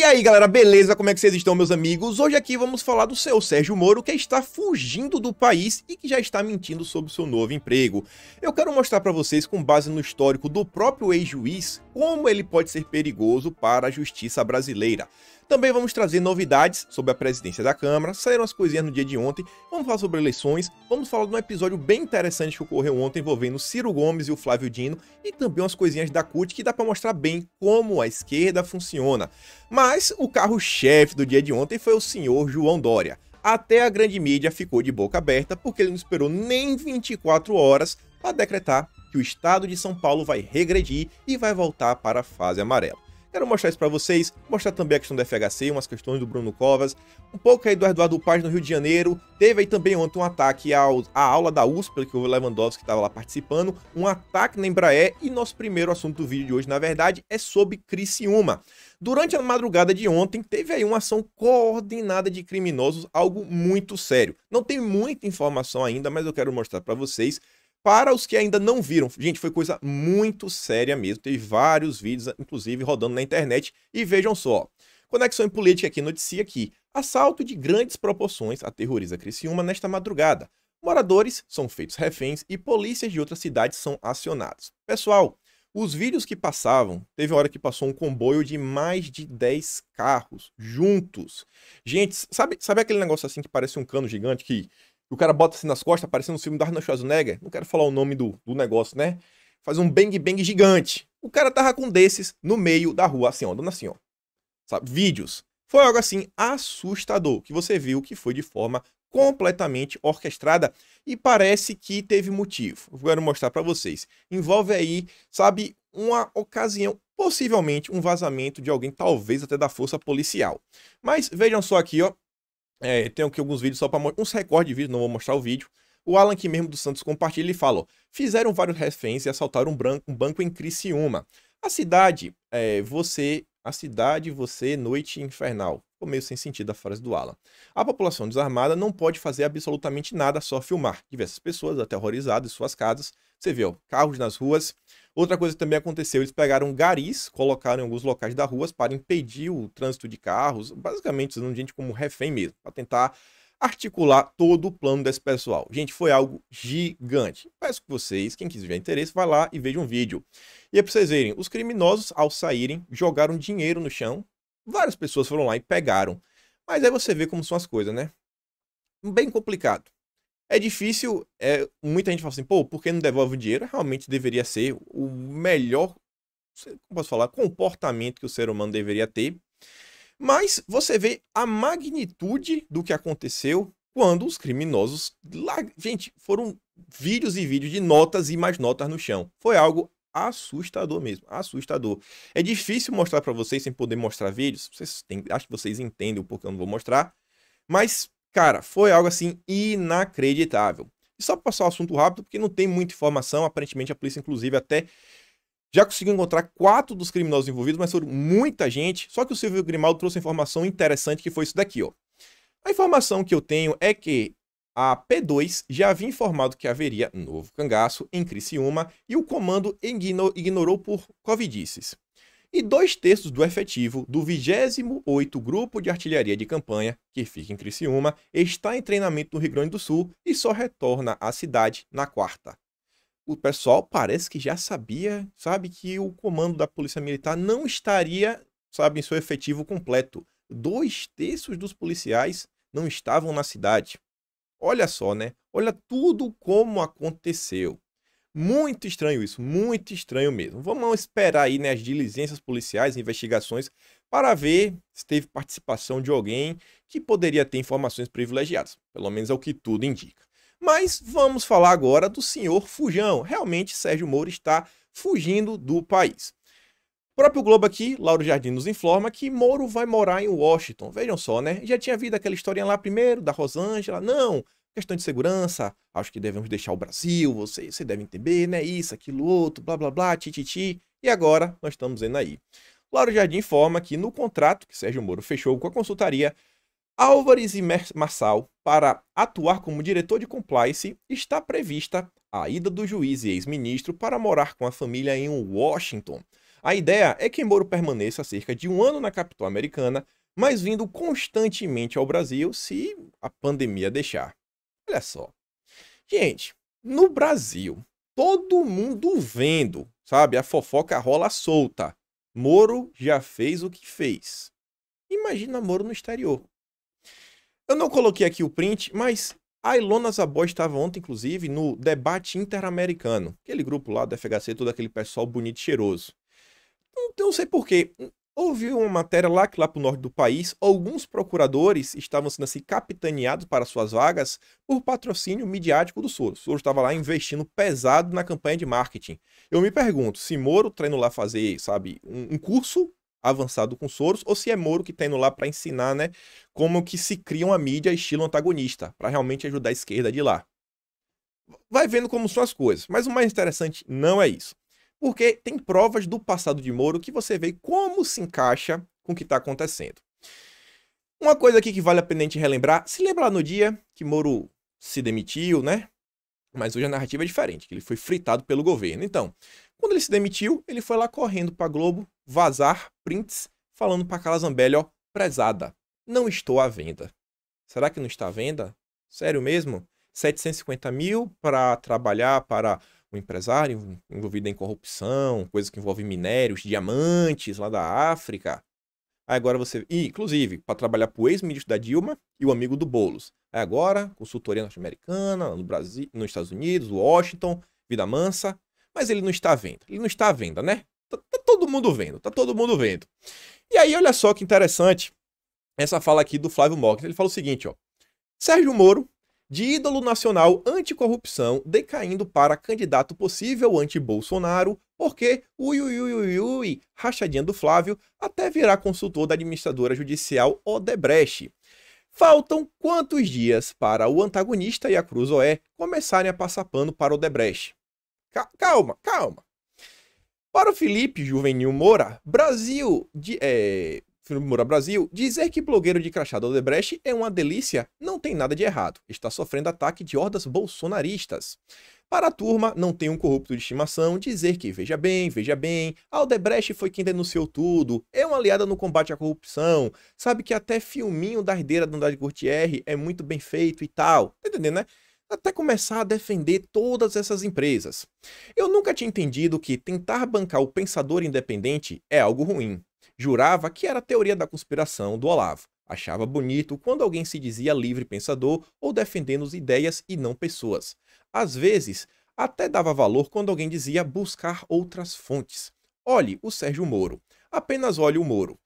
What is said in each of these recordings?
E aí galera, beleza? Como é que vocês estão meus amigos? Hoje aqui vamos falar do seu Sérgio Moro que está fugindo do país e que já está mentindo sobre o seu novo emprego. Eu quero mostrar para vocês com base no histórico do próprio ex-juiz como ele pode ser perigoso para a justiça brasileira. Também vamos trazer novidades sobre a presidência da Câmara, saíram as coisinhas no dia de ontem, vamos falar sobre eleições, vamos falar de um episódio bem interessante que ocorreu ontem envolvendo Ciro Gomes e o Flávio Dino e também umas coisinhas da CUT que dá para mostrar bem como a esquerda funciona. Mas o carro-chefe do dia de ontem foi o senhor João Dória. Até a grande mídia ficou de boca aberta porque ele não esperou nem 24 horas para decretar que o estado de São Paulo vai regredir e vai voltar para a fase amarela. Quero mostrar isso para vocês, mostrar também a questão do FHC, umas questões do Bruno Covas, um pouco aí do Eduardo Paz no Rio de Janeiro. Teve aí também ontem um ataque ao, à aula da USP, que o Lewandowski estava lá participando, um ataque na Embraer e nosso primeiro assunto do vídeo de hoje, na verdade, é sobre Criciúma. Durante a madrugada de ontem, teve aí uma ação coordenada de criminosos, algo muito sério. Não tem muita informação ainda, mas eu quero mostrar para vocês para os que ainda não viram, gente, foi coisa muito séria mesmo. Teve vários vídeos, inclusive, rodando na internet. E vejam só. Conexão em Política aqui noticia que assalto de grandes proporções aterroriza Criciúma nesta madrugada. Moradores são feitos reféns e polícias de outras cidades são acionados. Pessoal, os vídeos que passavam, teve hora que passou um comboio de mais de 10 carros juntos. Gente, sabe, sabe aquele negócio assim que parece um cano gigante que o cara bota assim nas costas, parecendo um filme do Arnold Schwarzenegger. Não quero falar o nome do, do negócio, né? Faz um bang bang gigante. O cara tava com um desses no meio da rua, assim, ó, assim, ó. Sabe? Vídeos. Foi algo assim assustador, que você viu que foi de forma completamente orquestrada e parece que teve motivo. Eu quero mostrar para vocês. Envolve aí, sabe, uma ocasião, possivelmente um vazamento de alguém, talvez até da força policial. Mas vejam só aqui, ó, é, tenho aqui alguns vídeos só para mostrar, uns recordes de vídeo, não vou mostrar o vídeo. O Alan aqui mesmo do Santos compartilha e fala, fizeram vários reféns e assaltaram um, branco, um banco em Criciúma. A cidade, é, você, a cidade, você, noite infernal. Ficou meio sem sentido a frase do Alan. A população desarmada não pode fazer absolutamente nada, só filmar. Diversas pessoas aterrorizadas em suas casas. Você vê, ó, carros nas ruas. Outra coisa que também aconteceu, eles pegaram garis, colocaram em alguns locais da ruas para impedir o trânsito de carros, basicamente usando gente como refém mesmo, para tentar articular todo o plano desse pessoal. Gente, foi algo gigante. Peço que vocês, quem quiser interesse, vá lá e veja um vídeo. E é para vocês verem, os criminosos, ao saírem, jogaram dinheiro no chão, Várias pessoas foram lá e pegaram. Mas aí você vê como são as coisas, né? Bem complicado. É difícil, é, muita gente fala assim, pô, por que não devolve o dinheiro? Realmente deveria ser o melhor, como posso falar, comportamento que o ser humano deveria ter. Mas você vê a magnitude do que aconteceu quando os criminosos, lá, gente, foram vídeos e vídeos de notas e mais notas no chão. Foi algo assustador mesmo, assustador. É difícil mostrar para vocês sem poder mostrar vídeos, vocês têm, acho que vocês entendem o porquê eu não vou mostrar, mas, cara, foi algo assim inacreditável. E só para passar o assunto rápido, porque não tem muita informação, aparentemente a polícia, inclusive, até já conseguiu encontrar quatro dos criminosos envolvidos, mas foram muita gente, só que o Silvio Grimaldo trouxe informação interessante que foi isso daqui, ó. A informação que eu tenho é que a P2 já havia informado que haveria novo cangaço em Criciúma e o comando ignorou por covidices. E dois terços do efetivo do 28 Grupo de Artilharia de Campanha, que fica em Criciúma, está em treinamento no Rio Grande do Sul e só retorna à cidade na quarta. O pessoal parece que já sabia, sabe, que o comando da Polícia Militar não estaria, sabe, em seu efetivo completo. Dois terços dos policiais não estavam na cidade. Olha só, né? Olha tudo como aconteceu. Muito estranho isso, muito estranho mesmo. Vamos esperar aí né, as diligências policiais, investigações, para ver se teve participação de alguém que poderia ter informações privilegiadas. Pelo menos é o que tudo indica. Mas vamos falar agora do senhor Fujão. Realmente, Sérgio Moro está fugindo do país. O próprio Globo aqui, Lauro Jardim, nos informa que Moro vai morar em Washington. Vejam só, né? Já tinha havido aquela historinha lá primeiro, da Rosângela. Não, questão de segurança, acho que devemos deixar o Brasil, vocês, vocês devem entender, né? Isso, aquilo, outro, blá, blá, blá, tititi. Ti, ti. E agora nós estamos indo aí. Lauro Jardim informa que no contrato que Sérgio Moro fechou com a consultaria, Álvares e Marçal, para atuar como diretor de compliance, está prevista a ida do juiz e ex-ministro para morar com a família em Washington. A ideia é que Moro permaneça cerca de um ano na capital americana, mas vindo constantemente ao Brasil se a pandemia deixar. Olha só. Gente, no Brasil, todo mundo vendo, sabe? A fofoca rola solta. Moro já fez o que fez. Imagina Moro no exterior. Eu não coloquei aqui o print, mas a Ilona Zabó estava ontem, inclusive, no debate interamericano. Aquele grupo lá do FHC, todo aquele pessoal bonito e cheiroso não, não sei porquê. Houve uma matéria lá que lá para o norte do país, alguns procuradores estavam sendo assim capitaneados para suas vagas por patrocínio midiático do Soros. O Soros estava lá investindo pesado na campanha de marketing. Eu me pergunto se Moro tá indo lá fazer, sabe, um, um curso avançado com Soros, ou se é Moro que está indo lá para ensinar, né, como que se cria uma mídia estilo antagonista, para realmente ajudar a esquerda de lá. Vai vendo como são as coisas, mas o mais interessante não é isso porque tem provas do passado de Moro que você vê como se encaixa com o que está acontecendo. Uma coisa aqui que vale a pena a gente relembrar, se lembra lá no dia que Moro se demitiu, né? Mas hoje a narrativa é diferente, que ele foi fritado pelo governo. Então, quando ele se demitiu, ele foi lá correndo para Globo vazar prints falando para aquela Zambelli, ó, prezada, não estou à venda. Será que não está à venda? Sério mesmo? 750 mil para trabalhar para um empresário envolvido em corrupção, coisas que envolvem minérios, diamantes lá da África. Aí agora você. E, inclusive, para trabalhar para o ex-ministro da Dilma e o amigo do Boulos. Aí agora, consultoria norte-americana, no Brasil, nos Estados Unidos, Washington, vida mansa. Mas ele não está à venda. Ele não está à venda, né? Tá, tá todo mundo vendo, tá todo mundo vendo. E aí, olha só que interessante essa fala aqui do Flávio Morgan. Ele fala o seguinte, ó. Sérgio Moro de ídolo nacional anticorrupção decaindo para candidato possível anti-Bolsonaro, porque ui, ui, ui, ui, rachadinha do Flávio, até virar consultor da administradora judicial Odebrecht. Faltam quantos dias para o antagonista e a Cruz Oé começarem a passar pano para Odebrecht? Calma, calma. Para o Felipe Juvenil Moura, Brasil de, é, filme Moura Brasil, dizer que blogueiro de crachado do Odebrecht é uma delícia não tem nada de errado. Está sofrendo ataque de hordas bolsonaristas. Para a turma, não tem um corrupto de estimação dizer que, veja bem, veja bem, Aldebrecht foi quem denunciou tudo, é uma aliada no combate à corrupção, sabe que até filminho da herdeira do Andrade Gutierre é muito bem feito e tal. Tá entendendo, né? até começar a defender todas essas empresas. Eu nunca tinha entendido que tentar bancar o pensador independente é algo ruim jurava que era a teoria da conspiração do Olavo. Achava bonito quando alguém se dizia livre pensador ou defendendo ideias e não pessoas. Às vezes, até dava valor quando alguém dizia buscar outras fontes. Olhe o Sérgio Moro. Apenas olhe o Moro.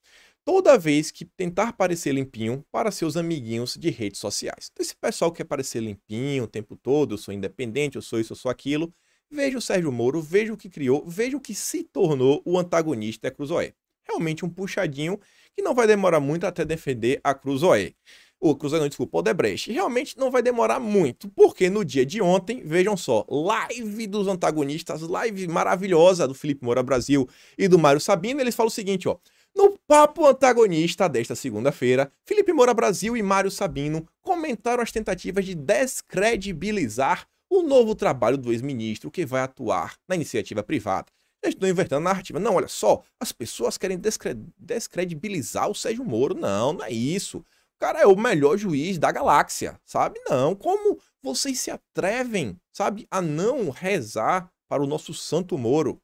Toda vez que tentar parecer limpinho para seus amiguinhos de redes sociais. Esse pessoal que quer parecer limpinho o tempo todo, eu sou independente, eu sou isso, eu sou aquilo. Veja o Sérgio Moro, veja o que criou, veja o que se tornou o antagonista é Cruzoé realmente um puxadinho que não vai demorar muito até defender a Cruz OE O Cruzeiro, não, desculpa, o Debreche Realmente não vai demorar muito, porque no dia de ontem, vejam só, live dos antagonistas, live maravilhosa do Felipe Moura Brasil e do Mário Sabino, eles falam o seguinte, ó. No papo antagonista desta segunda-feira, Felipe Moura Brasil e Mário Sabino comentaram as tentativas de descredibilizar o novo trabalho do ex-ministro que vai atuar na iniciativa privada. Eles estão inventando a narrativa. Não, olha só, as pessoas querem descredibilizar o Sérgio Moro. Não, não é isso. O cara é o melhor juiz da galáxia, sabe? Não, como vocês se atrevem, sabe, a não rezar para o nosso santo Moro?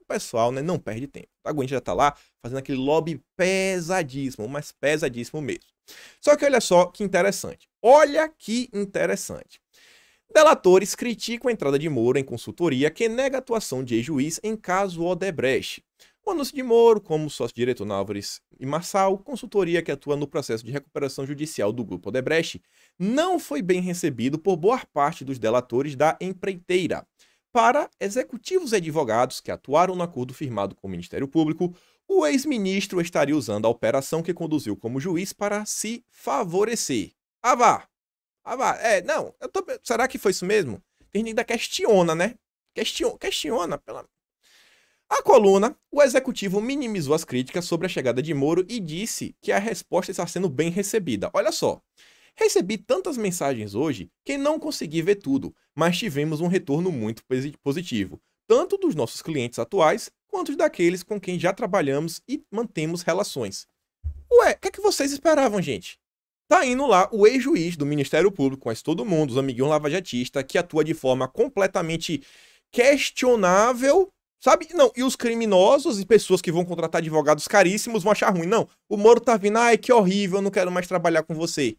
O pessoal, né, não perde tempo. Tá? A Gwen já tá lá fazendo aquele lobby pesadíssimo, mas pesadíssimo mesmo. Só que olha só que interessante. Olha que interessante. Delatores criticam a entrada de Moro em consultoria que nega atuação de ex-juiz em caso Odebrecht. O anúncio de Moro, como sócio-diretor na Álvares e Marçal, consultoria que atua no processo de recuperação judicial do grupo Odebrecht, não foi bem recebido por boa parte dos delatores da empreiteira. Para executivos e advogados que atuaram no acordo firmado com o Ministério Público, o ex-ministro estaria usando a operação que conduziu como juiz para se favorecer. Avá! Ah, é, não, tô... será que foi isso mesmo? Tem gente ainda questiona, né? Question... Questiona, pela... A coluna, o executivo minimizou as críticas sobre a chegada de Moro e disse que a resposta está sendo bem recebida. Olha só, Recebi tantas mensagens hoje que não consegui ver tudo, mas tivemos um retorno muito positivo, tanto dos nossos clientes atuais quanto daqueles com quem já trabalhamos e mantemos relações. Ué, o que, é que vocês esperavam, gente? Tá indo lá o ex-juiz do Ministério Público, mas todo mundo, os amiguinhos lavajatistas, que atua de forma completamente questionável, sabe? Não, e os criminosos e pessoas que vão contratar advogados caríssimos vão achar ruim. Não, o Moro tá vindo, ai, que horrível, não quero mais trabalhar com você.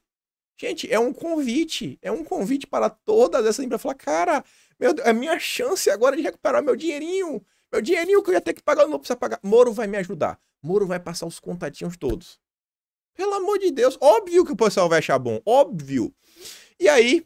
Gente, é um convite, é um convite para todas essas empresas falar, cara, meu Deus, é minha chance agora de recuperar meu dinheirinho, meu dinheirinho que eu ia ter que pagar, eu não vou precisar pagar. Moro vai me ajudar. Moro vai passar os contatinhos todos. Pelo amor de Deus, óbvio que o pessoal vai achar bom, óbvio. E aí,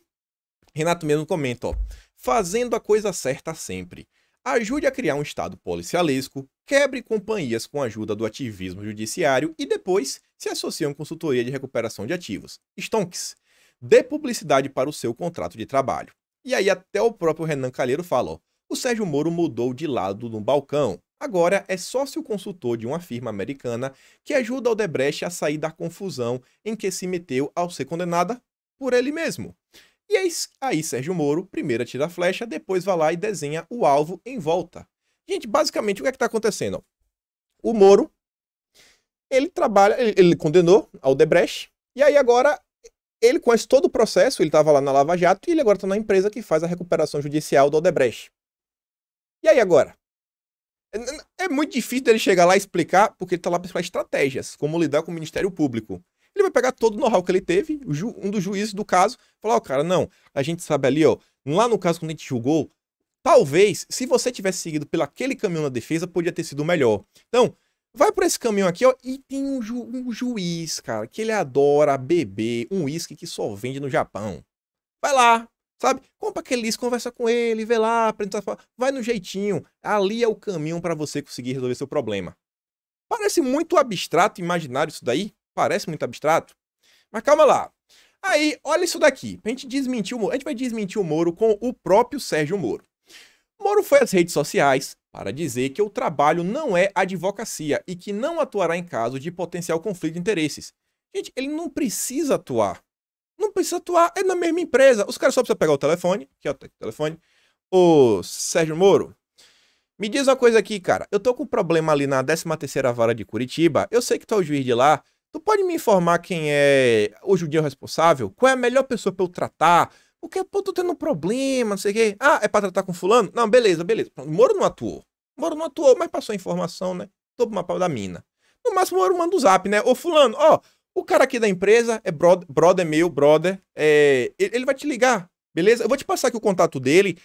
Renato mesmo comenta, ó, fazendo a coisa certa sempre. Ajude a criar um estado policialesco, quebre companhias com a ajuda do ativismo judiciário e depois se associe a uma consultoria de recuperação de ativos, Stonks. Dê publicidade para o seu contrato de trabalho. E aí até o próprio Renan Calheiro fala, ó, o Sérgio Moro mudou de lado no balcão. Agora é sócio consultor de uma firma americana que ajuda o Debreche a sair da confusão em que se meteu ao ser condenada por ele mesmo. E aí Sérgio Moro, primeiro atira a flecha, depois vai lá e desenha o alvo em volta. Gente, basicamente o que é que tá acontecendo? O Moro, ele trabalha, ele, ele condenou ao Debrecht, e aí agora ele conhece todo o processo, ele estava lá na Lava Jato e ele agora está na empresa que faz a recuperação judicial do Odebrecht. E aí agora? É, é muito difícil dele chegar lá e explicar, porque ele tá lá para estratégias, como lidar com o Ministério Público. Ele vai pegar todo o know-how que ele teve, um dos juízes do caso, falar, ó, oh, cara, não, a gente sabe ali, ó, lá no caso quando a gente julgou, talvez, se você tivesse seguido pelo aquele caminho na defesa, podia ter sido melhor. Então, vai por esse caminho aqui, ó, e tem um, ju um juiz, cara, que ele adora beber um uísque que só vende no Japão. Vai lá, Sabe? Compra aquele lixo, conversa com ele, vê lá, aprende vai no jeitinho. Ali é o caminho para você conseguir resolver seu problema. Parece muito abstrato, imaginário isso daí? Parece muito abstrato? Mas calma lá. Aí, olha isso daqui. A gente desmentir o Moro. A gente vai desmentir o Moro com o próprio Sérgio Moro. Moro foi às redes sociais para dizer que o trabalho não é advocacia e que não atuará em caso de potencial conflito de interesses. Gente, ele não precisa atuar. Não precisa atuar, é na mesma empresa. Os caras só precisam pegar o telefone, que é o telefone. Ô, Sérgio Moro, me diz uma coisa aqui, cara. Eu tô com um problema ali na 13ª Vara de Curitiba. Eu sei que tu é o juiz de lá. Tu pode me informar quem é o judeu responsável? Qual é a melhor pessoa pra eu tratar? Porque, pô, tô tendo um problema, não sei o quê. Ah, é pra tratar com fulano? Não, beleza, beleza. O Moro não atuou. O Moro não atuou, mas passou a informação, né? Tô pro mapa da mina. No máximo, o Moro manda o um zap, né? Ô, fulano, ó, o cara aqui da empresa é brother, brother meu, brother. É, ele vai te ligar, beleza? Eu vou te passar aqui o contato dele.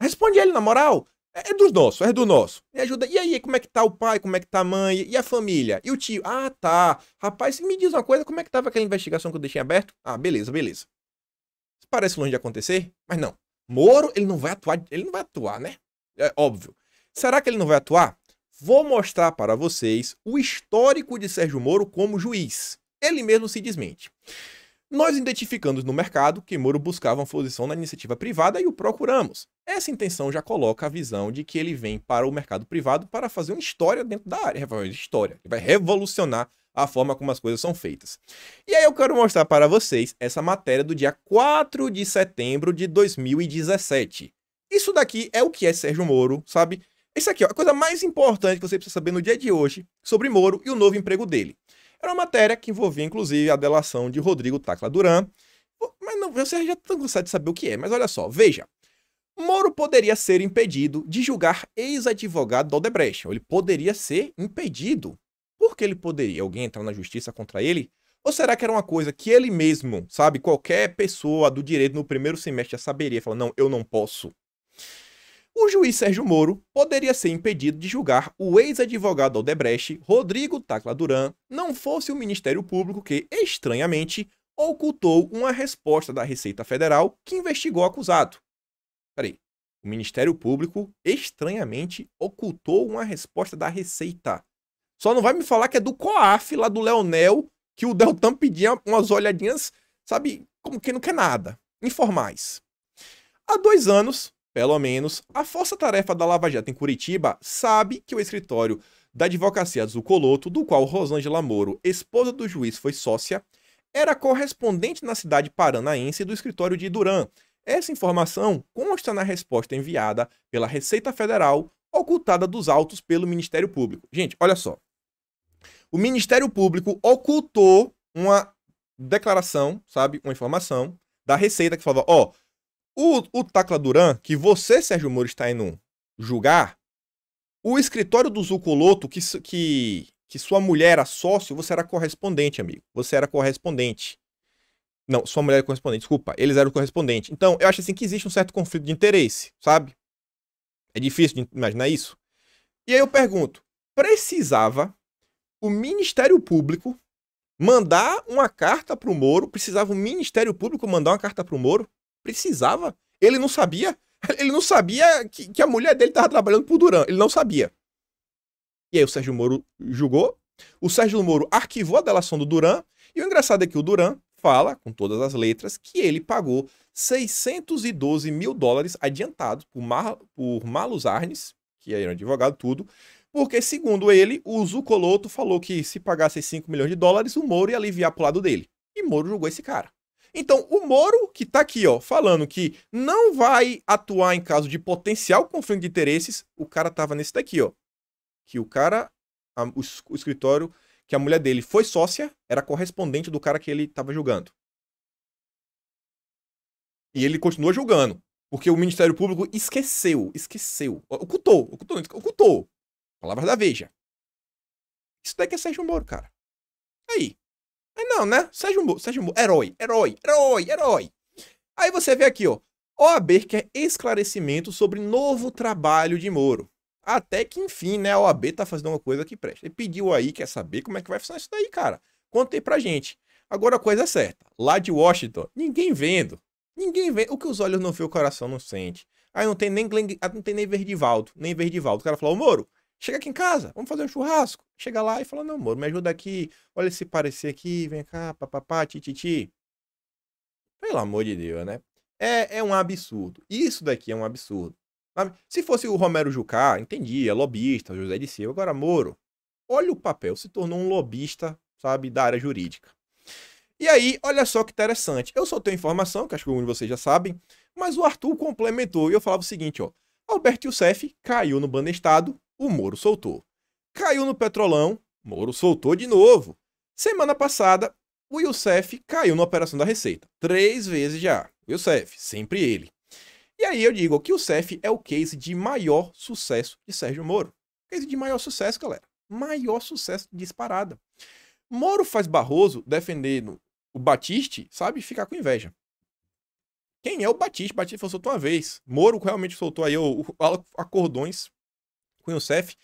Responde ele, na moral. É, é dos nossos, é do nosso. Me ajuda. E aí, como é que tá o pai? Como é que tá a mãe? E a família? E o tio? Ah, tá. Rapaz, me diz uma coisa, como é que tava aquela investigação que eu deixei aberto? Ah, beleza, beleza. Parece longe de acontecer, mas não. Moro, ele não vai atuar, ele não vai atuar, né? É óbvio. Será que ele não vai atuar? Vou mostrar para vocês o histórico de Sérgio Moro como juiz. Ele mesmo se desmente. Nós identificamos no mercado que Moro buscava uma posição na iniciativa privada e o procuramos. Essa intenção já coloca a visão de que ele vem para o mercado privado para fazer uma história dentro da área, história. Ele vai revolucionar a forma como as coisas são feitas. E aí eu quero mostrar para vocês essa matéria do dia 4 de setembro de 2017. Isso daqui é o que é Sérgio Moro, sabe? Isso aqui é a coisa mais importante que você precisa saber no dia de hoje sobre Moro e o novo emprego dele. Era uma matéria que envolvia, inclusive, a delação de Rodrigo Tacla Duran. Mas não, você já está cansado de saber o que é, mas olha só, veja. Moro poderia ser impedido de julgar ex-advogado da Odebrecht. Ele poderia ser impedido. Por que ele poderia? Alguém entrar na justiça contra ele? Ou será que era uma coisa que ele mesmo, sabe, qualquer pessoa do direito no primeiro semestre já saberia? Falar, não, eu não posso o juiz Sérgio Moro poderia ser impedido de julgar o ex-advogado Aldebrecht, Rodrigo Tacla Duran, não fosse o Ministério Público que, estranhamente, ocultou uma resposta da Receita Federal que investigou o acusado. Peraí, o Ministério Público, estranhamente, ocultou uma resposta da Receita. Só não vai me falar que é do COAF, lá do Leonel, que o Deltan pedia umas olhadinhas, sabe, como quem não quer nada, informais. Há dois anos, pelo menos, a força-tarefa da Lava Jato em Curitiba sabe que o escritório da advocacia do Coloto, do qual Rosângela Moro, esposa do juiz, foi sócia, era correspondente na cidade paranaense do escritório de Duran. Essa informação consta na resposta enviada pela Receita Federal, ocultada dos autos pelo Ministério Público. Gente, olha só. O Ministério Público ocultou uma declaração, sabe, uma informação da Receita que falava, ó, oh, o, o Tacla Duran, que você, Sérgio Moro, está indo julgar, o escritório do Zucoloto, que, que, que sua mulher era sócio, você era correspondente, amigo. Você era correspondente. Não, sua mulher era correspondente, desculpa. Eles eram correspondente. Então, eu acho assim que existe um certo conflito de interesse, sabe? É difícil de imaginar isso. E aí eu pergunto: precisava o Ministério Público mandar uma carta para o Moro? Precisava o Ministério Público mandar uma carta para o Moro? Precisava. Ele não sabia. Ele não sabia que, que a mulher dele estava trabalhando pro Duran. Ele não sabia. E aí o Sérgio Moro julgou. O Sérgio Moro arquivou a delação do Duran. E o engraçado é que o Duran fala, com todas as letras, que ele pagou 612 mil dólares adiantados por, Mar, por Malus Arnes, que era é um advogado, tudo, porque, segundo ele, o Zucoloto falou que se pagasse 5 milhões de dólares, o Moro ia aliviar pro lado dele. E Moro julgou esse cara. Então, o Moro, que está aqui, ó, falando que não vai atuar em caso de potencial conflito de interesses, o cara tava nesse daqui, ó. Que o cara, a, o, o, escritório, que a mulher dele foi sócia, era correspondente do cara que ele tava julgando. E ele continua julgando. Porque o Ministério Público esqueceu, esqueceu, ocultou, ocultou, ocultou. Palavras da Veja. Isso daqui é Sérgio Moro, cara. Aí. É não, né? Sérgio Moro, Sérgio Moro, herói, herói, herói, herói. Aí você vê aqui, ó. OAB quer esclarecimento sobre novo trabalho de Moro. Até que enfim, né? A OAB tá fazendo uma coisa que presta. Ele pediu aí, quer saber como é que vai funcionar isso daí, cara. Contei aí pra gente. Agora a coisa é certa. Lá de Washington, ninguém vendo. Ninguém vê. O que os olhos não vê, o coração não sente. Aí não tem nem Glenn, ah, não tem nem Verdivaldo, nem Verdivaldo. O cara falou, ô Moro, chega aqui em casa, vamos fazer um churrasco. Chega lá e fala, não, amor, me ajuda aqui, olha esse parecer aqui, vem cá, papapá, tititi. Pelo amor de Deus, né? É, é um absurdo. Isso daqui é um absurdo. Se fosse o Romero Jucá, entendi, é lobista, José de Silva. Agora, Moro, olha o papel, se tornou um lobista, sabe, da área jurídica. E aí, olha só que interessante. Eu só tenho informação, que acho que alguns de vocês já sabem, mas o Arthur complementou e eu falava o seguinte, ó. Alberto Youssef caiu no Estado, o Moro soltou. Caiu no Petrolão, Moro soltou de novo. Semana passada, o Youssef caiu na operação da Receita. Três vezes já. O Youssef, sempre ele. E aí eu digo que o Youssef é o case de maior sucesso de Sérgio Moro. Case de maior sucesso, galera. Maior sucesso disparada. Moro faz Barroso defendendo o Batiste, sabe, ficar com inveja. Quem é o Batiste? Batiste foi solto uma vez. Moro realmente soltou aí o, o, a cordões com o Youssef.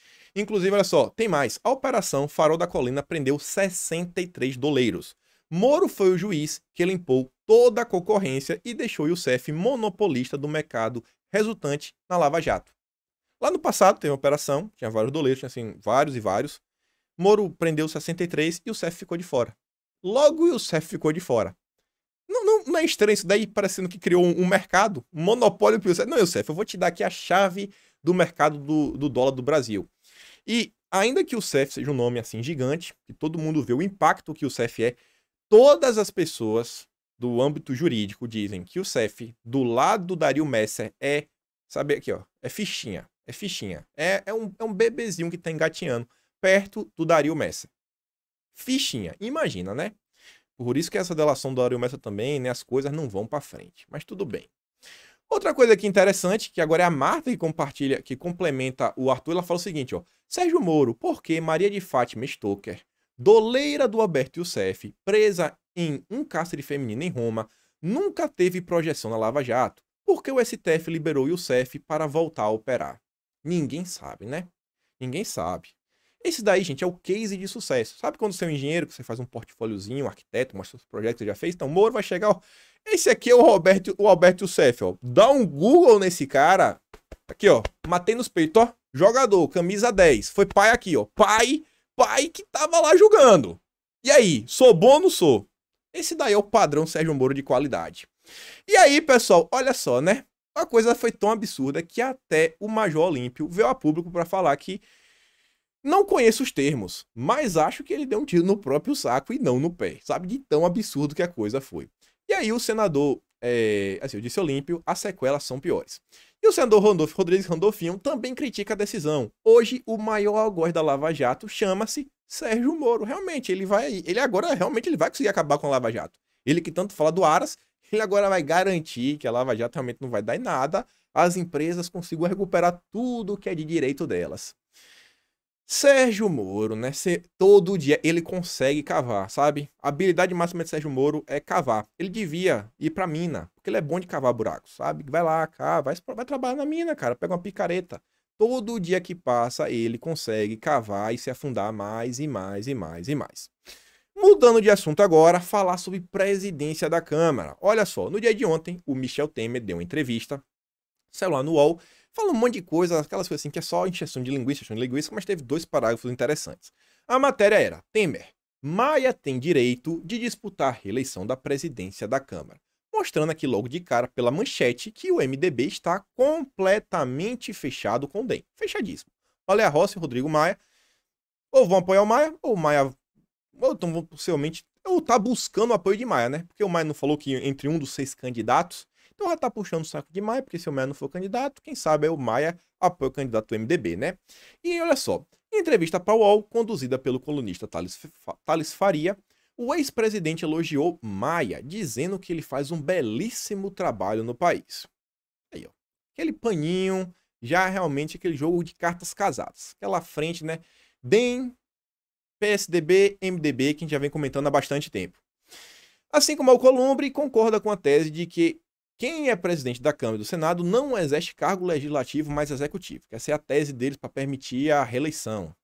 Inclusive, olha só, tem mais. A Operação Farol da Colina prendeu 63 doleiros. Moro foi o juiz que limpou toda a concorrência e deixou o Youssef monopolista do mercado resultante na Lava Jato. Lá no passado teve uma operação, tinha vários doleiros, tinha assim, vários e vários. Moro prendeu 63 e o Youssef ficou de fora. Logo o Youssef ficou de fora. Não, não, não, é estranho isso daí, parecendo que criou um, um mercado, um monopólio para o Youssef. Não, Youssef, eu vou te dar aqui a chave do mercado do, do dólar do Brasil. E ainda que o CEF seja um nome assim gigante, que todo mundo vê o impacto que o CEF é, todas as pessoas do âmbito jurídico dizem que o CEF do lado do Dario Messer é, sabe aqui, ó, é fichinha, é fichinha. É, é, um, é um bebezinho que tá engatinhando perto do Dario Messer. Fichinha, imagina, né? Por isso que essa delação do Dario Messer também, né, as coisas não vão para frente, mas tudo bem. Outra coisa aqui é interessante, que agora é a Marta que compartilha, que complementa o Arthur, ela fala o seguinte, ó. Sérgio Moro, por que Maria de Fátima Stoker, doleira do Alberto Youssef, presa em um cárcere feminino em Roma, nunca teve projeção na Lava Jato? Por que o STF liberou Youssef para voltar a operar? Ninguém sabe, né? Ninguém sabe. Esse daí, gente, é o case de sucesso. Sabe quando você é um engenheiro, que você faz um portfóliozinho, um arquiteto, mostra os projetos que você já fez? Então, Moro vai chegar, ó, esse aqui é o Roberto, o Alberto Cef, ó. Dá um Google nesse cara. Aqui, ó. Matei nos peitos, ó. Jogador, camisa 10. Foi pai aqui, ó. Pai, pai que tava lá jogando. E aí, sou bom ou não sou? Esse daí é o padrão Sérgio Moro de qualidade. E aí, pessoal, olha só, né? A coisa foi tão absurda que até o Major Olímpio veio a público para falar que não conheço os termos, mas acho que ele deu um tiro no próprio saco e não no pé. Sabe de tão absurdo que a coisa foi. E aí o senador, é, assim, eu disse Olímpio, as sequelas são piores. E o senador Randolfo Rodrigues Randolfinho também critica a decisão. Hoje, o maior algoz da Lava Jato chama-se Sérgio Moro. Realmente, ele vai. Ele agora realmente ele vai conseguir acabar com a Lava Jato. Ele que tanto fala do Aras, ele agora vai garantir que a Lava Jato realmente não vai dar em nada. As empresas consigam recuperar tudo que é de direito delas. Sérgio Moro, né? Cê, todo dia ele consegue cavar, sabe? A habilidade máxima de Sérgio Moro é cavar. Ele devia ir pra mina, porque ele é bom de cavar buracos, sabe? Vai lá, cava, vai, vai trabalhar na mina, cara. Pega uma picareta. Todo dia que passa, ele consegue cavar e se afundar mais e mais e mais e mais. Mudando de assunto agora, falar sobre presidência da Câmara. Olha só, no dia de ontem, o Michel Temer deu uma entrevista, celular no UOL, Fala um monte de coisa, aquelas coisas assim que é só injeção de linguiça, injeção de linguiça, mas teve dois parágrafos interessantes. A matéria era: Temer, Maia tem direito de disputar a reeleição da presidência da Câmara. Mostrando aqui logo de cara pela manchete que o MDB está completamente fechado com o DEM. Fechadíssimo. a Rossi e Rodrigo Maia ou vão apoiar o Maia, ou o Maia. Ou estão possivelmente, ou tá buscando o apoio de Maia, né? Porque o Maia não falou que entre um dos seis candidatos então já tá puxando o saco de Maia, porque se o Maia não for candidato, quem sabe é o Maia apoia o candidato do MDB, né? E olha só, em entrevista para o UOL, conduzida pelo colunista Thales, Thales Faria, o ex-presidente elogiou Maia, dizendo que ele faz um belíssimo trabalho no país. Aí, ó, aquele paninho, já realmente aquele jogo de cartas casadas. Aquela frente, né? Bem PSDB, MDB, que a gente já vem comentando há bastante tempo. Assim como o Columbre, concorda com a tese de que quem é presidente da Câmara e do Senado não exerce cargo legislativo, mas executivo. Essa é a tese deles para permitir a reeleição.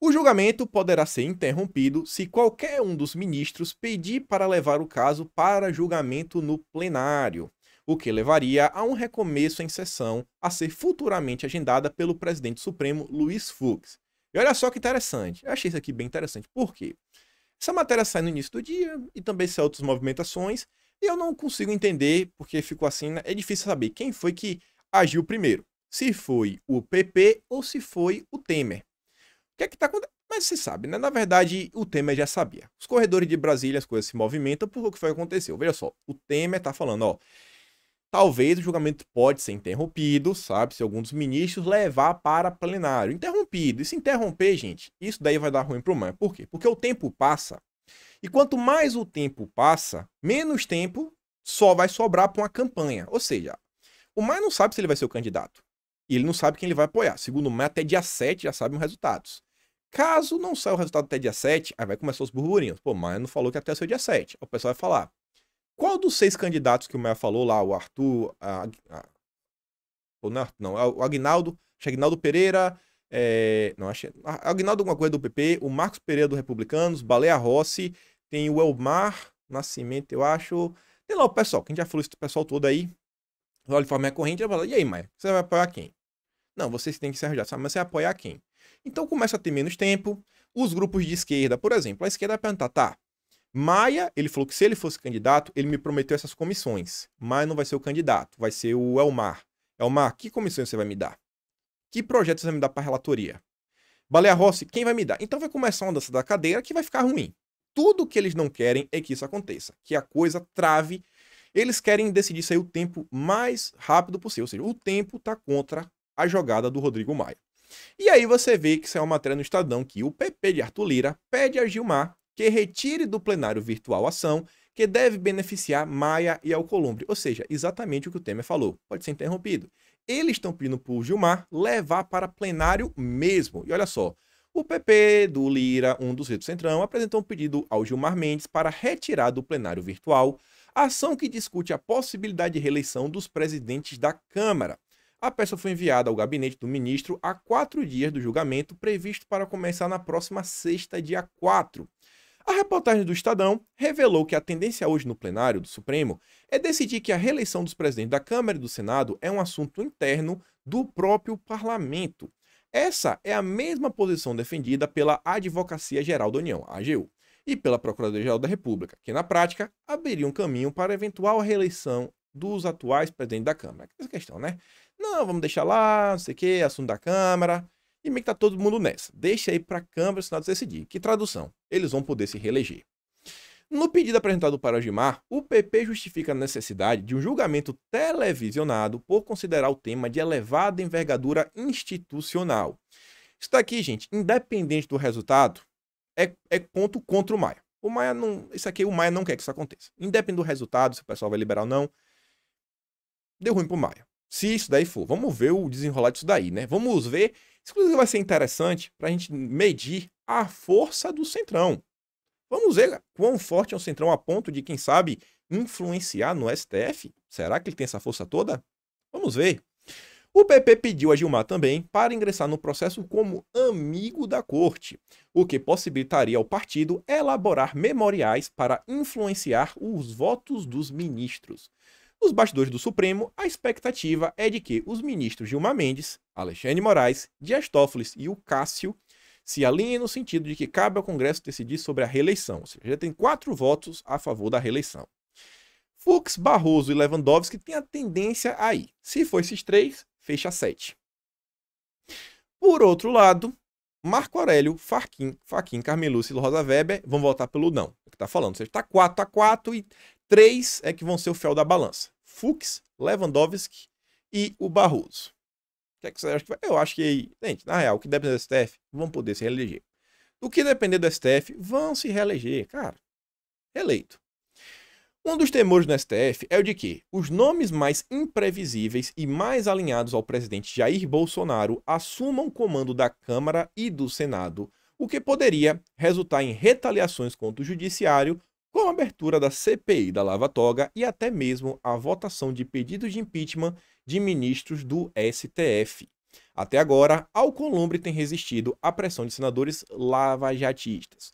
O julgamento poderá ser interrompido se qualquer um dos ministros pedir para levar o caso para julgamento no plenário, o que levaria a um recomeço em sessão a ser futuramente agendada pelo presidente supremo Luiz Fux. E olha só que interessante. Eu achei isso aqui bem interessante. Por quê? Essa matéria sai no início do dia e também sai outras movimentações. E eu não consigo entender porque ficou assim. Né? É difícil saber quem foi que agiu primeiro. Se foi o PP ou se foi o Temer. O que é que tá acontecendo? Mas você sabe, né? Na verdade, o Temer já sabia. Os corredores de Brasília, as coisas se movimentam por o que foi que aconteceu. Veja só, o Temer tá falando, ó. Talvez o julgamento pode ser interrompido, sabe? Se algum dos ministros levar para plenário. Interrompido. E se interromper, gente, isso daí vai dar ruim pro Man. Por quê? Porque o tempo passa e quanto mais o tempo passa, menos tempo só vai sobrar para uma campanha. Ou seja, o Maia não sabe se ele vai ser o candidato. E ele não sabe quem ele vai apoiar. Segundo o Maia, até dia 7 já sabem os resultados. Caso não saia o resultado até dia 7, aí vai começar os burburinhos. Pô, Maia não falou que até o seu dia 7. O pessoal vai falar. Qual dos seis candidatos que o Maia falou lá, o Arthur. A, a, não, não, é o Agnaldo, é Agnaldo Pereira, eh, é, não achei. Agnaldo alguma coisa do PP, o Marcos Pereira do Republicanos, Baleia Rossi, tem o Elmar Nascimento, eu acho. Tem lá o pessoal, quem já falou isso do pessoal todo aí. Olha de forma corrente, eu falo, e aí, Maia, você vai apoiar quem? Não, vocês têm que se arranjar, sabe? Mas você vai apoiar quem? Então começa a ter menos tempo. Os grupos de esquerda, por exemplo, a esquerda vai perguntar, tá, Maia, ele falou que se ele fosse candidato, ele me prometeu essas comissões. Maia não vai ser o candidato, vai ser o Elmar. Elmar, que comissões você vai me dar? Que projeto você vai me dar para relatoria? Baleia Rossi, quem vai me dar? Então vai começar uma dança da cadeira que vai ficar ruim. Tudo que eles não querem é que isso aconteça, que a coisa trave. Eles querem decidir sair o tempo mais rápido possível, ou seja, o tempo está contra a jogada do Rodrigo Maia. E aí você vê que isso é uma matéria no Estadão que o PP de Arthur Lira pede a Gilmar que retire do plenário virtual a ação que deve beneficiar Maia e Alcolumbre. Ou seja, exatamente o que o Temer falou. Pode ser interrompido eles estão pedindo para o Gilmar levar para plenário mesmo. E olha só, o PP do Lira, um dos retos centrão, apresentou um pedido ao Gilmar Mendes para retirar do plenário virtual a ação que discute a possibilidade de reeleição dos presidentes da Câmara. A peça foi enviada ao gabinete do ministro há quatro dias do julgamento, previsto para começar na próxima sexta, dia 4. A reportagem do Estadão revelou que a tendência hoje no plenário do Supremo é decidir que a reeleição dos presidentes da Câmara e do Senado é um assunto interno do próprio parlamento. Essa é a mesma posição defendida pela Advocacia Geral da União, AGU, e pela Procuradoria-Geral da República, que na prática abriria um caminho para eventual reeleição dos atuais presidentes da Câmara. Essa questão, né? Não, vamos deixar lá, não sei o que, assunto da Câmara. E meio que tá todo mundo nessa. Deixa aí para a Câmara e Senado decidir. Que tradução? Eles vão poder se reeleger. No pedido apresentado para GIMAR o PP justifica a necessidade de um julgamento televisionado por considerar o tema de elevada envergadura institucional. Isso daqui, gente, independente do resultado, é, é ponto contra o Maia. O Maia não. Isso aqui, o Maia não quer que isso aconteça. Independente do resultado, se o pessoal vai liberar ou não, deu ruim pro Maia se isso daí for. Vamos ver o desenrolar disso daí, né? Vamos ver. Isso vai ser interessante para a gente medir a força do centrão. Vamos ver quão forte é o centrão a ponto de, quem sabe, influenciar no STF. Será que ele tem essa força toda? Vamos ver. O PP pediu a Gilmar também para ingressar no processo como amigo da corte, o que possibilitaria ao partido elaborar memoriais para influenciar os votos dos ministros. Nos bastidores do Supremo, a expectativa é de que os ministros Gilmar Mendes, Alexandre Moraes, Dias Toffoli e o Cássio se alinhem no sentido de que cabe ao Congresso decidir sobre a reeleição, ou seja, já tem quatro votos a favor da reeleição. Fux, Barroso e Lewandowski têm a tendência aí. Se for esses três, fecha sete. Por outro lado, Marco Aurélio, Farquim, Faquim, Carmelúcio, e Rosa Weber vão votar pelo não. É o que está falando. Ou seja, tá 4 a 4 e Três é que vão ser o fiel da balança: Fux, Lewandowski e o Barroso. O que é que você acha que vai? Eu acho que, gente, na real, o que depender do STF, vão poder se reeleger. O que depender do STF, vão se reeleger, cara. Eleito. Um dos temores no STF é o de que os nomes mais imprevisíveis e mais alinhados ao presidente Jair Bolsonaro assumam o comando da Câmara e do Senado, o que poderia resultar em retaliações contra o Judiciário com a abertura da CPI da Lava Toga e até mesmo a votação de pedidos de impeachment de ministros do STF. Até agora, Alcolumbre tem resistido à pressão de senadores lavajatistas.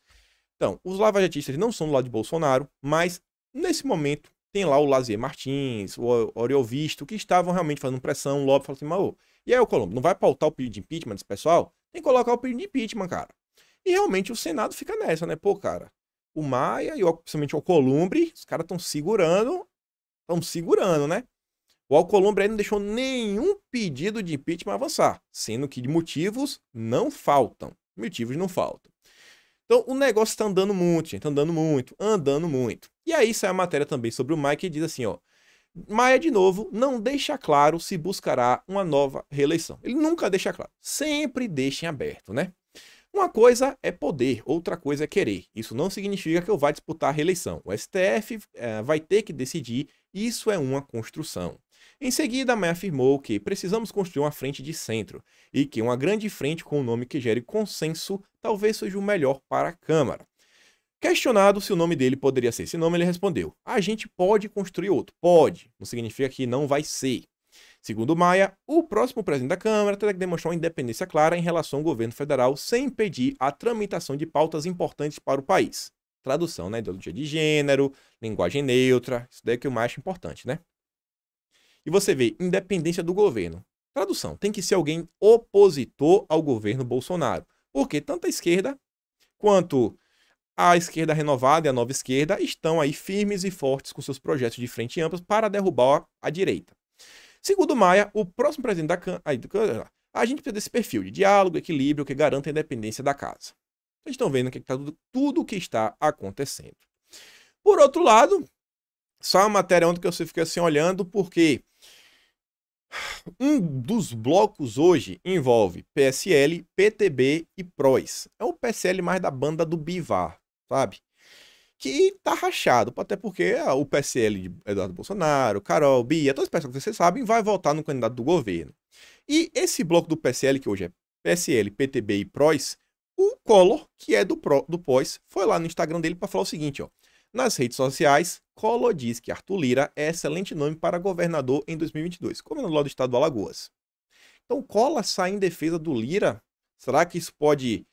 Então, os lavajatistas não são do lado de Bolsonaro, mas nesse momento tem lá o Lazier Martins, o Oriol Visto, que estavam realmente fazendo pressão, o Lobby falou assim, Maô, e aí o não vai pautar o pedido de impeachment desse pessoal? Tem que colocar o pedido de impeachment, cara. E realmente o Senado fica nessa, né? Pô, cara, o Maia e o, principalmente o Alcolumbre, os caras estão segurando, estão segurando, né? O Alcolumbre aí não deixou nenhum pedido de impeachment avançar, sendo que motivos não faltam. Motivos não faltam. Então o negócio está andando muito, gente, tá andando muito, andando muito. E aí sai a matéria também sobre o Maia que diz assim, ó. Maia, de novo, não deixa claro se buscará uma nova reeleição. Ele nunca deixa claro. Sempre deixa em aberto, né? Uma coisa é poder, outra coisa é querer. Isso não significa que eu vá disputar a reeleição. O STF é, eh, vai ter que decidir, isso é uma construção. Em seguida, Maia afirmou que precisamos construir uma frente de centro e que uma grande frente com um nome que gere consenso talvez seja o melhor para a Câmara. Questionado se o nome dele poderia ser esse nome, ele respondeu: A gente pode construir outro. Pode. Não significa que não vai ser. Segundo Maia, o próximo presidente da Câmara terá que demonstrar uma independência clara em relação ao governo federal sem impedir a tramitação de pautas importantes para o país. Tradução, né? Ideologia de gênero, linguagem neutra, isso daí é que eu é mais importante, né? E você vê, independência do governo. Tradução, tem que ser alguém opositor ao governo Bolsonaro. Porque tanto a esquerda quanto a esquerda renovada e a nova esquerda estão aí firmes e fortes com seus projetos de frente ampla para derrubar a direita. Segundo Maia, o próximo presidente da Câmara. A gente precisa desse perfil de diálogo, equilíbrio que garanta a independência da casa. Vocês estão vendo que tá tudo, tudo o que está acontecendo. Por outro lado, só uma matéria ontem que eu fiquei assim olhando, porque um dos blocos hoje envolve PSL, PTB e PROS. É o PSL mais da banda do Bivar, sabe? que tá rachado, até porque ah, o PSL de Eduardo Bolsonaro, Carol, Bia, todas as pessoas que vocês sabem, vai votar no candidato do governo. E esse bloco do PSL, que hoje é PSL, PTB e PROS, o Collor, que é do, Pro, do POS, foi lá no Instagram dele para falar o seguinte, ó. Nas redes sociais, Collor diz que Arthur Lira é excelente nome para governador em 2022, como lado do estado do Alagoas. Então, Collor sai em defesa do Lira. Será que isso pode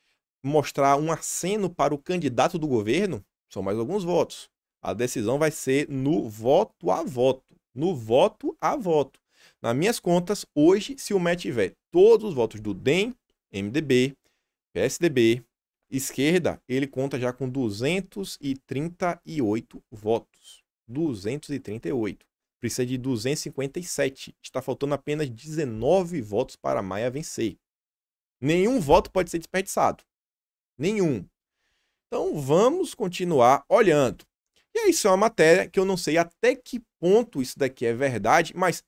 mostrar um aceno para o candidato do governo? São mais alguns votos. A decisão vai ser no voto a voto. No voto a voto. Nas minhas contas, hoje, se o MET tiver todos os votos do DEM, MDB, PSDB, esquerda, ele conta já com 238 votos. 238. Precisa de 257. Está faltando apenas 19 votos para Maia vencer. Nenhum voto pode ser desperdiçado. Nenhum. Então vamos continuar olhando. E aí, isso é uma matéria que eu não sei até que ponto isso daqui é verdade, mas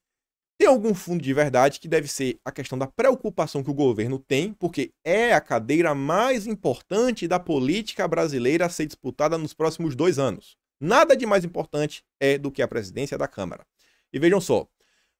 tem algum fundo de verdade que deve ser a questão da preocupação que o governo tem, porque é a cadeira mais importante da política brasileira a ser disputada nos próximos dois anos. Nada de mais importante é do que a presidência da Câmara. E vejam só,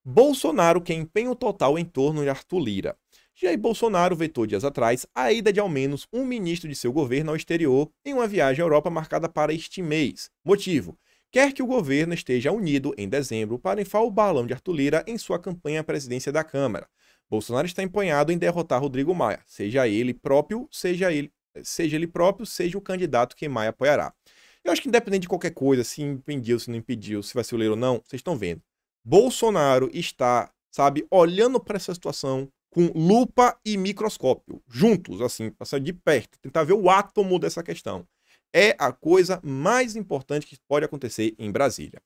Bolsonaro quer empenho total em torno de Arthur Lira. Jair Bolsonaro vetou dias atrás a ida de ao menos um ministro de seu governo ao exterior em uma viagem à Europa marcada para este mês. Motivo: quer que o governo esteja unido em dezembro para enfar o balão de Arthur em sua campanha à presidência da Câmara. Bolsonaro está empenhado em derrotar Rodrigo Maia, seja ele próprio, seja ele, seja ele próprio, seja o candidato que Maia apoiará. Eu acho que independente de qualquer coisa, se impediu, se não impediu, se vai ser o ou não, vocês estão vendo. Bolsonaro está, sabe, olhando para essa situação com lupa e microscópio, juntos, assim, passar de perto, tentar ver o átomo dessa questão. É a coisa mais importante que pode acontecer em Brasília.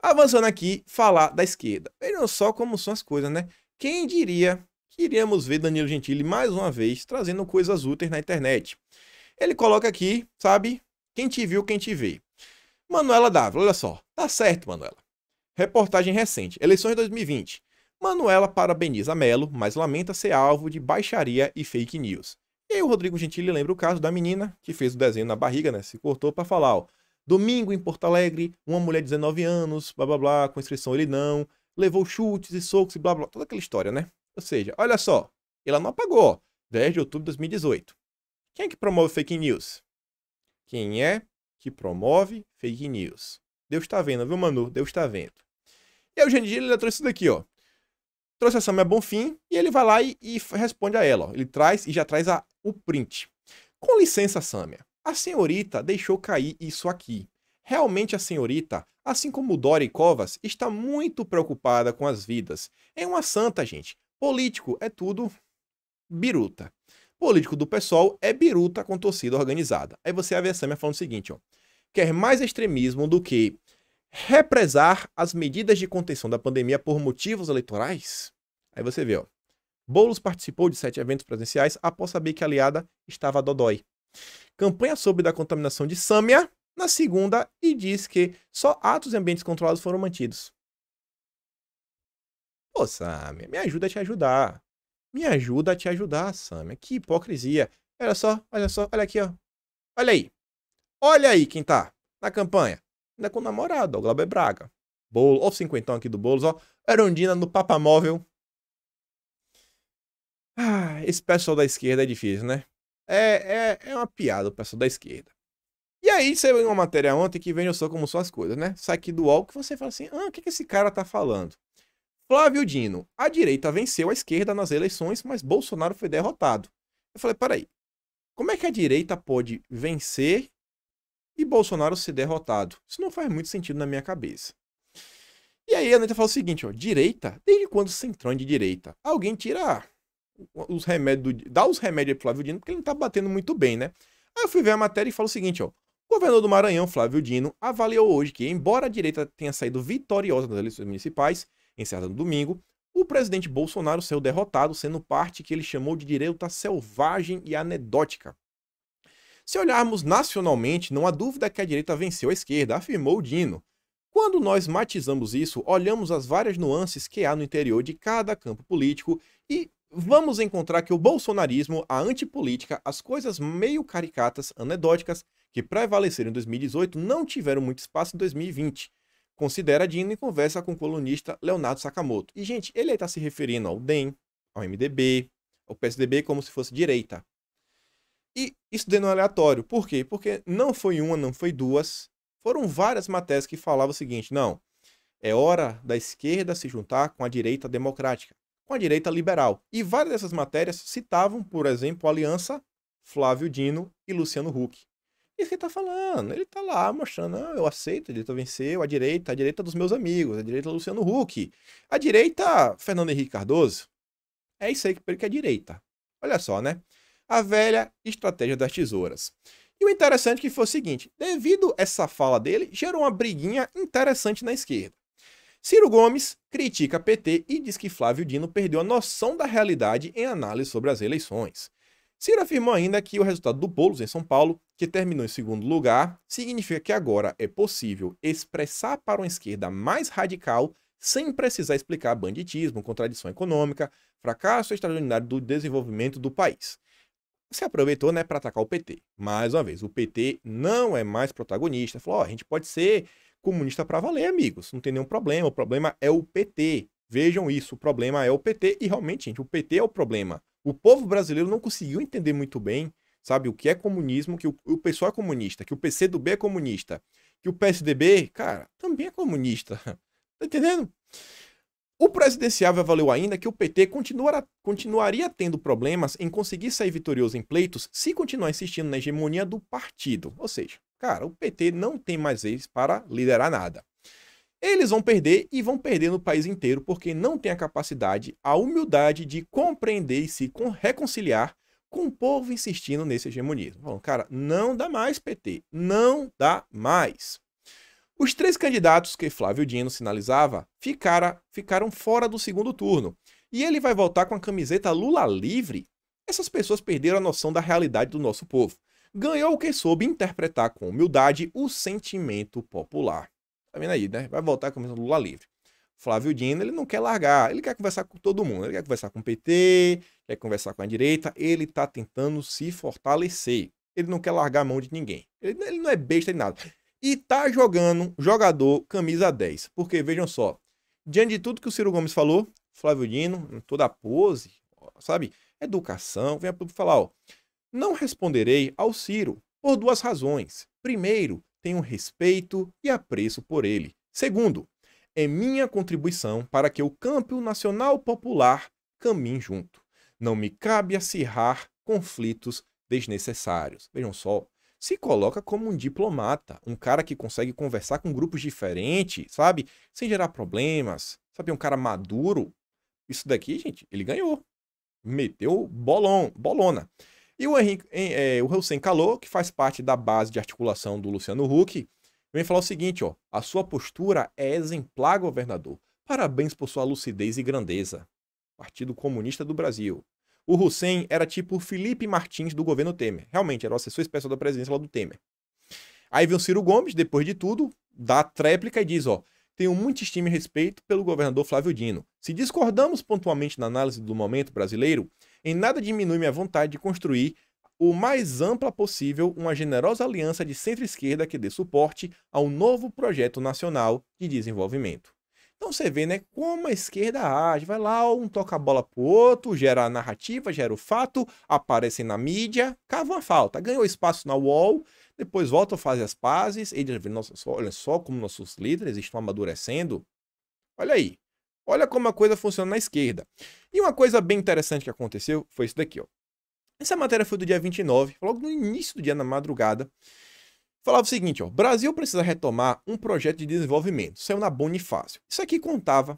Avançando aqui, falar da esquerda. Vejam só como são as coisas, né? Quem diria que iríamos ver Danilo Gentili mais uma vez trazendo coisas úteis na internet? Ele coloca aqui, sabe? Quem te viu, quem te vê. Manuela Dávila, olha só. Tá certo, Manuela. Reportagem recente, eleições de 2020. Manuela parabeniza Melo, mas lamenta ser alvo de baixaria e fake news. E aí o Rodrigo Gentili lembra o caso da menina que fez o desenho na barriga, né? Se cortou para falar, ó. Domingo em Porto Alegre, uma mulher de 19 anos, blá blá blá, com inscrição ele não, levou chutes e socos e blá blá, toda aquela história, né? Ou seja, olha só, ela não apagou, 10 de outubro de 2018. Quem é que promove fake news? Quem é que promove fake news? Deus está vendo, viu, Manu? Deus está vendo. E aí o Gentili ele trouxe isso daqui, ó. Trouxe a Samia Bonfim e ele vai lá e, e responde a ela. Ó. Ele traz e já traz a, o print. Com licença, Samia. A senhorita deixou cair isso aqui. Realmente a senhorita, assim como Dori Covas, está muito preocupada com as vidas. É uma santa, gente. Político é tudo biruta. Político do PSOL é biruta com torcida organizada. Aí você vai ver a Samia falando o seguinte, ó. Quer mais extremismo do que represar as medidas de contenção da pandemia por motivos eleitorais? Aí você vê, ó. Boulos participou de sete eventos presenciais após saber que a aliada estava a dodói. Campanha soube da contaminação de Sâmia na segunda e diz que só atos em ambientes controlados foram mantidos. Pô, Sâmia, me ajuda a te ajudar. Me ajuda a te ajudar, Sâmia. Que hipocrisia. Olha só, olha só, olha aqui, ó. Olha aí. Olha aí quem tá na campanha. Não é com o namorado, o Glauber Braga. Bolo, ó, o cinquentão aqui do Boulos, ó. Erundina no Papamóvel. Ah, esse pessoal da esquerda é difícil, né? É, é, é uma piada o pessoal da esquerda. E aí, saiu uma matéria ontem que vem eu sou como são as coisas, né? Sai aqui do UOL que você fala assim: ah, o que, que esse cara tá falando? Flávio Dino, a direita venceu a esquerda nas eleições, mas Bolsonaro foi derrotado. Eu falei: peraí, como é que a direita pode vencer e Bolsonaro ser derrotado. Isso não faz muito sentido na minha cabeça. E aí a Neta fala o seguinte, ó, direita? Desde quando centrão é de direita? Alguém tira os remédios, do, dá os remédios pro Flávio Dino, porque ele não tá batendo muito bem, né? Aí eu fui ver a matéria e fala o seguinte, ó, o governador do Maranhão, Flávio Dino, avaliou hoje que, embora a direita tenha saído vitoriosa nas eleições municipais, encerrada no domingo, o presidente Bolsonaro saiu derrotado, sendo parte que ele chamou de direita selvagem e anedótica. Se olharmos nacionalmente, não há dúvida que a direita venceu a esquerda, afirmou Dino. Quando nós matizamos isso, olhamos as várias nuances que há no interior de cada campo político e vamos encontrar que o bolsonarismo, a antipolítica, as coisas meio caricatas, anedóticas, que prevaleceram em 2018 não tiveram muito espaço em 2020. Considera Dino e conversa com o colunista Leonardo Sakamoto. E, gente, ele está se referindo ao DEM, ao MDB, ao PSDB como se fosse direita. E isso deu não aleatório. Por quê? Porque não foi uma, não foi duas. Foram várias matérias que falavam o seguinte: não, é hora da esquerda se juntar com a direita democrática, com a direita liberal. E várias dessas matérias citavam, por exemplo, a aliança Flávio Dino e Luciano Huck. Isso que ele tá falando, ele tá lá mostrando, ah, eu aceito, a direita venceu, a direita, a direita dos meus amigos, a direita Luciano Huck, a direita Fernando Henrique Cardoso. É isso aí que é direita. Olha só, né? a velha estratégia das tesouras. E o interessante que foi o seguinte, devido a essa fala dele, gerou uma briguinha interessante na esquerda. Ciro Gomes critica PT e diz que Flávio Dino perdeu a noção da realidade em análise sobre as eleições. Ciro afirmou ainda que o resultado do Boulos em São Paulo, que terminou em segundo lugar, significa que agora é possível expressar para uma esquerda mais radical sem precisar explicar banditismo, contradição econômica, fracasso extraordinário do desenvolvimento do país se aproveitou né, para atacar o PT. Mais uma vez, o PT não é mais protagonista. Falou: ó, a gente pode ser comunista para valer, amigos. Não tem nenhum problema. O problema é o PT. Vejam isso: o problema é o PT. E realmente, gente, o PT é o problema. O povo brasileiro não conseguiu entender muito bem, sabe, o que é comunismo, que o, o pessoal é comunista, que o PC do B é comunista, que o PSDB, cara, também é comunista. Tá entendendo? O presidenciável avaliou ainda que o PT continuara, continuaria tendo problemas em conseguir sair vitorioso em pleitos se continuar insistindo na hegemonia do partido. Ou seja, cara, o PT não tem mais eles para liderar nada. Eles vão perder e vão perder no país inteiro porque não tem a capacidade, a humildade de compreender e se reconciliar com o povo insistindo nesse hegemonismo. Bom, cara, não dá mais PT, não dá mais. Os três candidatos que Flávio Dino sinalizava ficara, ficaram fora do segundo turno, e ele vai voltar com a camiseta Lula livre? Essas pessoas perderam a noção da realidade do nosso povo. Ganhou o que soube interpretar com humildade o sentimento popular. Tá vendo aí, né? Vai voltar com a camiseta Lula livre. Flávio Dino, ele não quer largar, ele quer conversar com todo mundo, ele quer conversar com o PT, quer conversar com a direita, ele está tentando se fortalecer. Ele não quer largar a mão de ninguém. Ele, ele não é besta de nada e tá jogando jogador camisa 10. Porque vejam só, diante de tudo que o Ciro Gomes falou, Flávio Dino, toda a pose, sabe? Educação, vem a público falar, ó. Não responderei ao Ciro por duas razões. Primeiro, tenho respeito e apreço por ele. Segundo, é minha contribuição para que o campo nacional popular caminhe junto. Não me cabe acirrar conflitos desnecessários. Vejam só, se coloca como um diplomata, um cara que consegue conversar com grupos diferentes, sabe? Sem gerar problemas, sabe? Um cara maduro. Isso daqui, gente, ele ganhou. Meteu bolon, bolona. E o, Henrique, é, o Hussein Calou, que faz parte da base de articulação do Luciano Huck, vem falar o seguinte, ó. A sua postura é exemplar, governador. Parabéns por sua lucidez e grandeza. Partido Comunista do Brasil. O Hussein era tipo o Felipe Martins do governo Temer. Realmente, era o assessor especial da presidência lá do Temer. Aí vem o Ciro Gomes, depois de tudo, dá a tréplica e diz, ó, tenho muito estima e respeito pelo governador Flávio Dino. Se discordamos pontualmente na análise do momento brasileiro, em nada diminui minha vontade de construir o mais ampla possível uma generosa aliança de centro-esquerda que dê suporte ao novo projeto nacional de desenvolvimento. Então você vê, né, como a esquerda age, vai lá, um toca a bola pro outro, gera a narrativa, gera o fato, aparece na mídia, cava uma falta, ganhou espaço na UOL, depois volta a fazer as pazes, eles nossa, só, olha só como nossos líderes estão amadurecendo. Olha aí, olha como a coisa funciona na esquerda. E uma coisa bem interessante que aconteceu foi isso daqui, ó. Essa matéria foi do dia 29, logo no início do dia, na madrugada falava o seguinte, ó, Brasil precisa retomar um projeto de desenvolvimento, saiu na Bonifácio. Isso aqui contava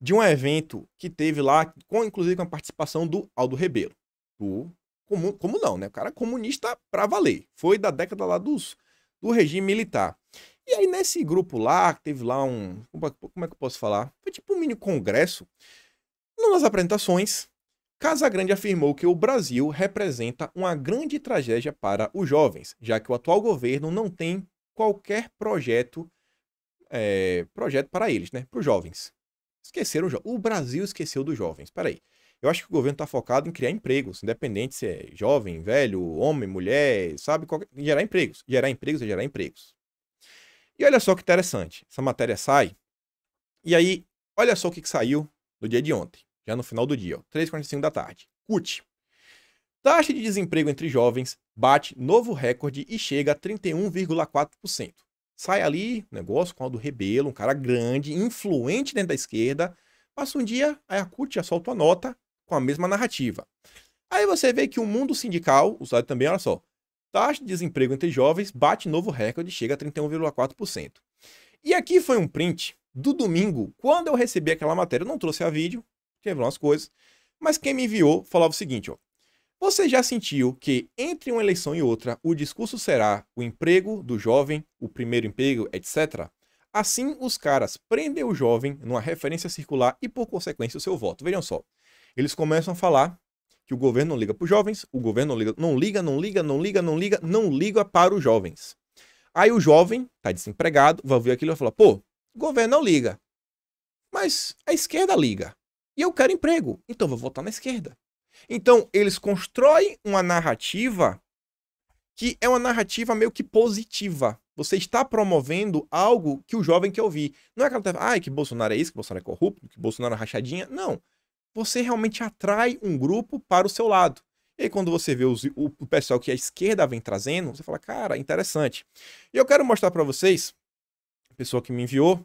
de um evento que teve lá, com, inclusive com a participação do Aldo Rebelo, do como, como não, né? O cara é comunista pra valer. Foi da década lá dos, do regime militar. E aí nesse grupo lá, teve lá um, como é, é que eu posso falar? Foi tipo um mini congresso, nas apresentações, Casagrande afirmou que o Brasil representa uma grande tragédia para os jovens, já que o atual governo não tem qualquer projeto é, projeto para eles, né? Para os jovens. Esqueceram jo o Brasil esqueceu dos jovens. Peraí. Eu acho que o governo está focado em criar empregos, independente se é jovem, velho, homem, mulher, sabe? Qualquer... Gerar empregos. Gerar empregos é gerar empregos. E olha só que interessante. Essa matéria sai. E aí, olha só o que, que saiu no dia de ontem já no final do dia, 3h45 da tarde. CUT. Taxa de desemprego entre jovens bate novo recorde e chega a 31,4%. Sai ali, negócio com o do Rebelo, um cara grande, influente dentro da esquerda. Passa um dia, aí a CUT já solta a nota com a mesma narrativa. Aí você vê que o mundo sindical, usado também, olha só, taxa de desemprego entre jovens bate novo recorde e chega a 31,4%. E aqui foi um print do domingo, quando eu recebi aquela matéria. Eu não trouxe a vídeo, escreveram as coisas. Mas quem me enviou falava o seguinte, ó. Você já sentiu que entre uma eleição e outra o discurso será o emprego do jovem, o primeiro emprego, etc? Assim, os caras prendem o jovem numa referência circular e, por consequência, o seu voto. Vejam só. Eles começam a falar que o governo não liga para os jovens, o governo não liga, não liga, não liga, não liga, não liga, não liga para os jovens. Aí o jovem tá desempregado, vai ver aquilo e vai falar: pô, o governo não liga. Mas a esquerda liga e eu quero emprego, então vou votar na esquerda. Então, eles constroem uma narrativa que é uma narrativa meio que positiva. Você está promovendo algo que o jovem quer ouvir. Não é aquela, tá, ai, ah, que Bolsonaro é isso, que Bolsonaro é corrupto, que Bolsonaro é rachadinha. Não. Você realmente atrai um grupo para o seu lado. E aí, quando você vê os, o, o pessoal que a esquerda vem trazendo, você fala, cara, interessante. E eu quero mostrar para vocês, a pessoa que me enviou,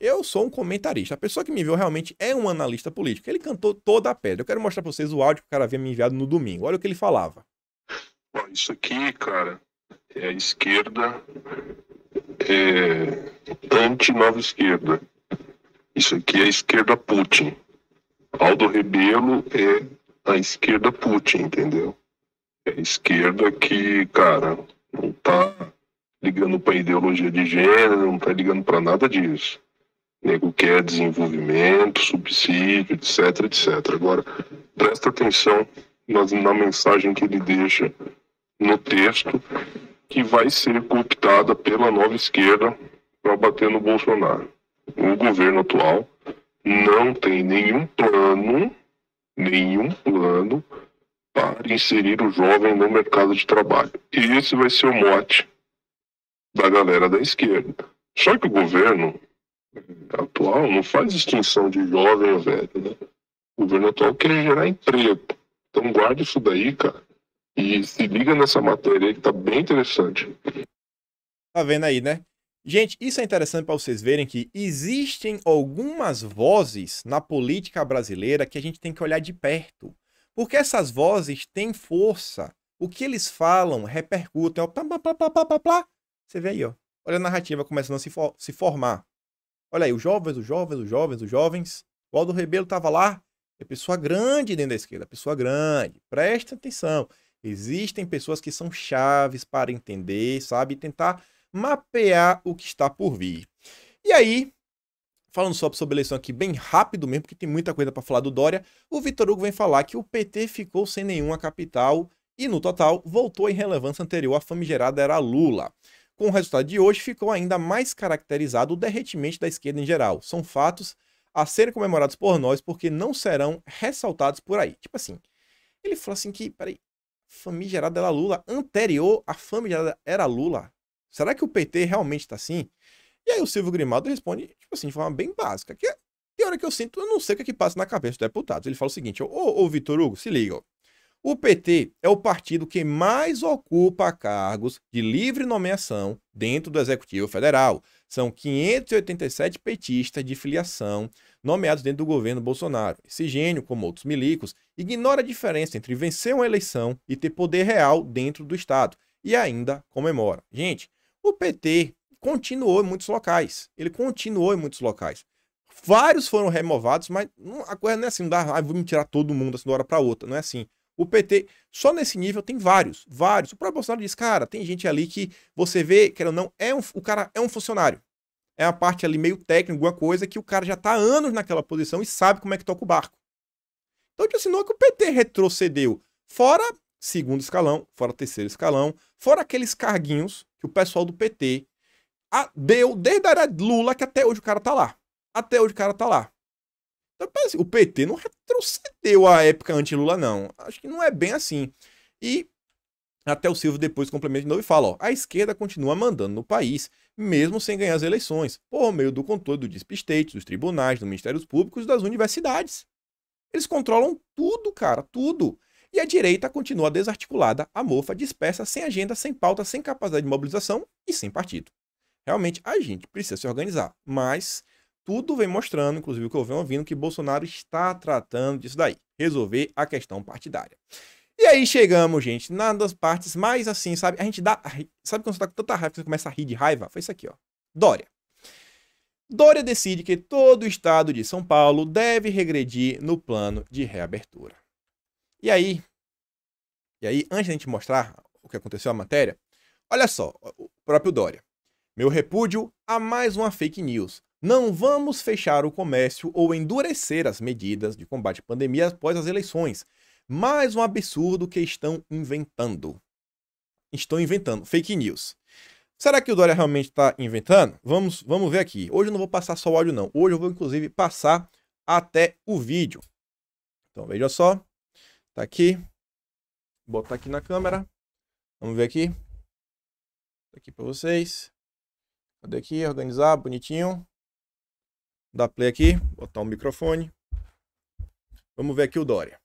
eu sou um comentarista. A pessoa que me viu realmente é um analista político. Ele cantou toda a pedra. Eu quero mostrar pra vocês o áudio que o cara havia me enviado no domingo. Olha o que ele falava. Isso aqui, cara, é a esquerda é, anti-nova esquerda. Isso aqui é a esquerda Putin. Aldo Rebelo é a esquerda Putin, entendeu? É a esquerda que, cara, não tá ligando pra ideologia de gênero, não tá ligando para nada disso nego quer desenvolvimento, subsídio, etc, etc. Agora, presta atenção na, na mensagem que ele deixa no texto, que vai ser cooptada pela nova esquerda para bater no Bolsonaro. O governo atual não tem nenhum plano, nenhum plano para inserir o jovem no mercado de trabalho. E esse vai ser o mote da galera da esquerda. Só que o governo atual não faz distinção de jovem ou velho, né? O governo atual quer gerar emprego. Então guarde isso daí, cara. E se liga nessa matéria aí que tá bem interessante. Tá vendo aí, né? Gente, isso é interessante para vocês verem que existem algumas vozes na política brasileira que a gente tem que olhar de perto. Porque essas vozes têm força. O que eles falam repercutem. Ó, plá, plá, plá, plá, plá, plá. Você vê aí, ó. Olha a narrativa começando a se, for se formar. Olha aí, os jovens, os jovens, os jovens, os jovens. O Aldo Rebelo estava lá. É pessoa grande dentro da esquerda, pessoa grande. Presta atenção. Existem pessoas que são chaves para entender, sabe? Tentar mapear o que está por vir. E aí, falando só sobre a eleição aqui bem rápido mesmo, porque tem muita coisa para falar do Dória, o Vitor Hugo vem falar que o PT ficou sem nenhuma capital e, no total, voltou em relevância anterior, a famigerada era Lula. Com o resultado de hoje, ficou ainda mais caracterizado o derretimento da esquerda em geral. São fatos a serem comemorados por nós porque não serão ressaltados por aí. Tipo assim, ele falou assim que, peraí, famigerada era Lula, anterior à famigerada era Lula. Será que o PT realmente está assim? E aí o Silvio Grimaldo responde, tipo assim, de forma bem básica, que é, tem hora que eu sinto, eu não sei o que, é que passa na cabeça do deputado. Ele fala o seguinte, ô, ô, ô Vitor Hugo, se liga, ó. O PT é o partido que mais ocupa cargos de livre nomeação dentro do Executivo Federal. São 587 petistas de filiação nomeados dentro do governo Bolsonaro. Esse gênio, como outros milicos, ignora a diferença entre vencer uma eleição e ter poder real dentro do Estado e ainda comemora. Gente, o PT continuou em muitos locais. Ele continuou em muitos locais. Vários foram removados, mas a coisa não é assim, não dá, ah, vou me tirar todo mundo assim de uma hora para outra, não é assim. O PT, só nesse nível, tem vários, vários. O próprio Bolsonaro diz, cara, tem gente ali que você vê, quer ou não, é um, o cara é um funcionário. É a parte ali meio técnica, alguma coisa, que o cara já está anos naquela posição e sabe como é que toca o barco. Então, te assinou é que o PT retrocedeu. Fora segundo escalão, fora terceiro escalão, fora aqueles carguinhos que o pessoal do PT deu desde a era Lula que até hoje o cara tá lá. Até hoje o cara tá lá. Então, o PT não retrocedeu à época anti-Lula, não. Acho que não é bem assim. E até o Silvio depois complementa de novo e fala: ó, a esquerda continua mandando no país, mesmo sem ganhar as eleições, por meio do controle do despistate, dos tribunais, dos ministérios públicos, das universidades. Eles controlam tudo, cara, tudo. E a direita continua desarticulada, a mofa dispersa, sem agenda, sem pauta, sem capacidade de mobilização e sem partido. Realmente, a gente precisa se organizar, mas tudo vem mostrando, inclusive o que eu venho ouvindo, que Bolsonaro está tratando disso daí, resolver a questão partidária. E aí chegamos, gente, na das partes mais assim, sabe? A gente dá. Sabe quando você tá com tanta raiva que você começa a rir de raiva? Foi isso aqui, ó. Dória. Dória decide que todo o estado de São Paulo deve regredir no plano de reabertura. E aí. E aí, antes da gente mostrar o que aconteceu a matéria, olha só, o próprio Dória. Meu repúdio a mais uma fake news. Não vamos fechar o comércio ou endurecer as medidas de combate à pandemia após as eleições. Mais um absurdo que estão inventando. Estão inventando. Fake news. Será que o Dória realmente está inventando? Vamos, vamos ver aqui. Hoje eu não vou passar só o áudio, não. Hoje eu vou, inclusive, passar até o vídeo. Então, veja só. Tá aqui. Vou botar aqui na câmera. Vamos ver aqui. Tá aqui para vocês. Cadê aqui? Organizar, bonitinho dar play aqui, botar o um microfone. Vamos ver aqui o Dória.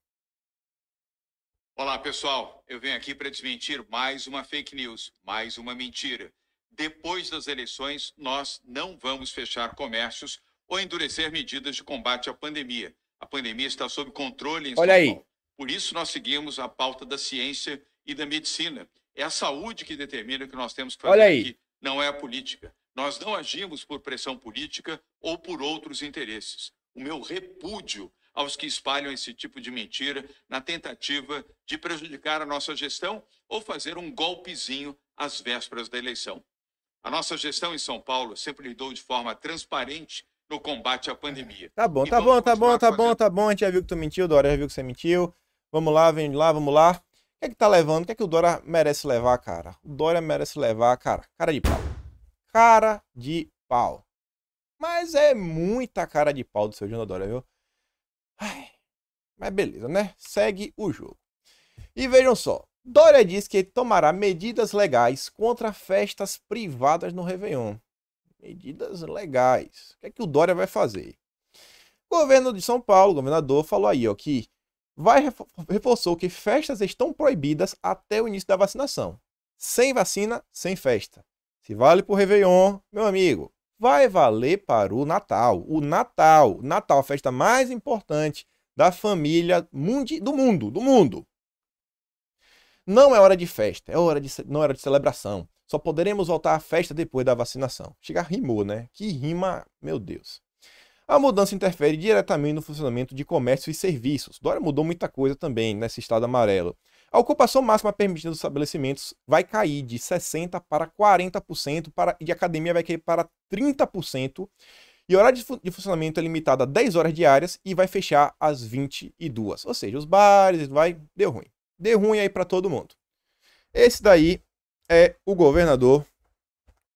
Olá, pessoal. Eu venho aqui para desmentir mais uma fake news, mais uma mentira. Depois das eleições, nós não vamos fechar comércios ou endurecer medidas de combate à pandemia. A pandemia está sob controle em Olha Paulo. Aí. Por isso, nós seguimos a pauta da ciência e da medicina. É a saúde que determina o que nós temos que fazer Olha aí. aqui, não é a política. Nós não agimos por pressão política ou por outros interesses. O meu repúdio aos que espalham esse tipo de mentira na tentativa de prejudicar a nossa gestão ou fazer um golpezinho às vésperas da eleição. A nossa gestão em São Paulo sempre lidou de forma transparente no combate à pandemia. Tá bom, tá bom, tá bom, tá fazendo... bom, tá bom. A gente já viu que tu mentiu, Dória já viu que você mentiu. Vamos lá, vem lá, vamos lá. O que é que tá levando? O que é que o Dória merece levar, cara? O Dória merece levar, cara. Cara de pau cara de pau. Mas é muita cara de pau do seu João Dória, viu? Ai, mas beleza, né? Segue o jogo. E vejam só, Dória diz que tomará medidas legais contra festas privadas no Réveillon. Medidas legais. O que é que o Dória vai fazer? O governo de São Paulo, o governador, falou aí ó, que vai reforçou que festas estão proibidas até o início da vacinação. Sem vacina, sem festa. Se vale para o Réveillon, meu amigo, vai valer para o Natal. O Natal, Natal, a festa mais importante da família mundi, do mundo, do mundo. Não é hora de festa, é hora de, não é hora de celebração. Só poderemos voltar à festa depois da vacinação. Chegar rimou, né? Que rima, meu Deus. A mudança interfere diretamente no funcionamento de comércio e serviços. Dória mudou muita coisa também nesse estado amarelo. A ocupação máxima permitida dos estabelecimentos vai cair de 60% para 40%, para, e a academia vai cair para 30%. E o horário de, fu de, funcionamento é limitado a 10 horas diárias e vai fechar às 22. Ou seja, os bares, vai, deu ruim. Deu ruim aí para todo mundo. Esse daí é o governador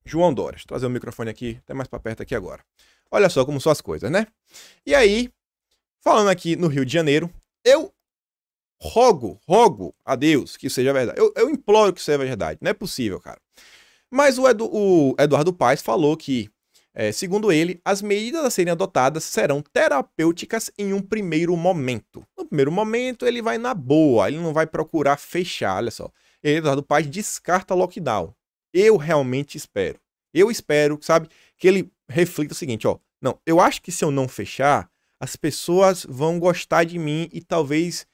João Dória. Deixa eu trazer o microfone aqui, até mais para perto aqui agora. Olha só como são as coisas, né? E aí, falando aqui no Rio de Janeiro, eu rogo, rogo a Deus que seja verdade. Eu, eu imploro que seja verdade. Não é possível, cara. Mas o, Edu, o Eduardo Paes falou que, é, segundo ele, as medidas a serem adotadas serão terapêuticas em um primeiro momento. No primeiro momento, ele vai na boa, ele não vai procurar fechar. Olha só. Eduardo Paes descarta lockdown. Eu realmente espero. Eu espero, sabe, que ele reflita o seguinte, ó. Não, eu acho que se eu não fechar, as pessoas vão gostar de mim e talvez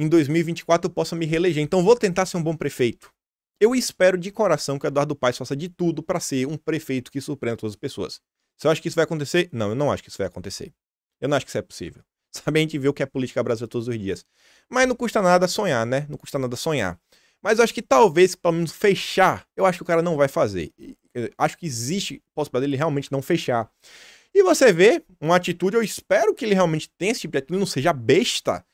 em 2024 eu possa me reeleger. Então vou tentar ser um bom prefeito. Eu espero de coração que o Eduardo Paes faça de tudo para ser um prefeito que surpreenda todas as pessoas. Você acha que isso vai acontecer? Não, eu não acho que isso vai acontecer. Eu não acho que isso é possível. Sabe, a gente vê o que é política brasileira todos os dias. Mas não custa nada sonhar, né? Não custa nada sonhar. Mas eu acho que talvez, pelo menos, fechar, eu acho que o cara não vai fazer. Eu eh, acho que existe possibilidade dele realmente não fechar. E você vê uma atitude, eu espero que ele realmente tenha esse tipo de atitude, não seja besta,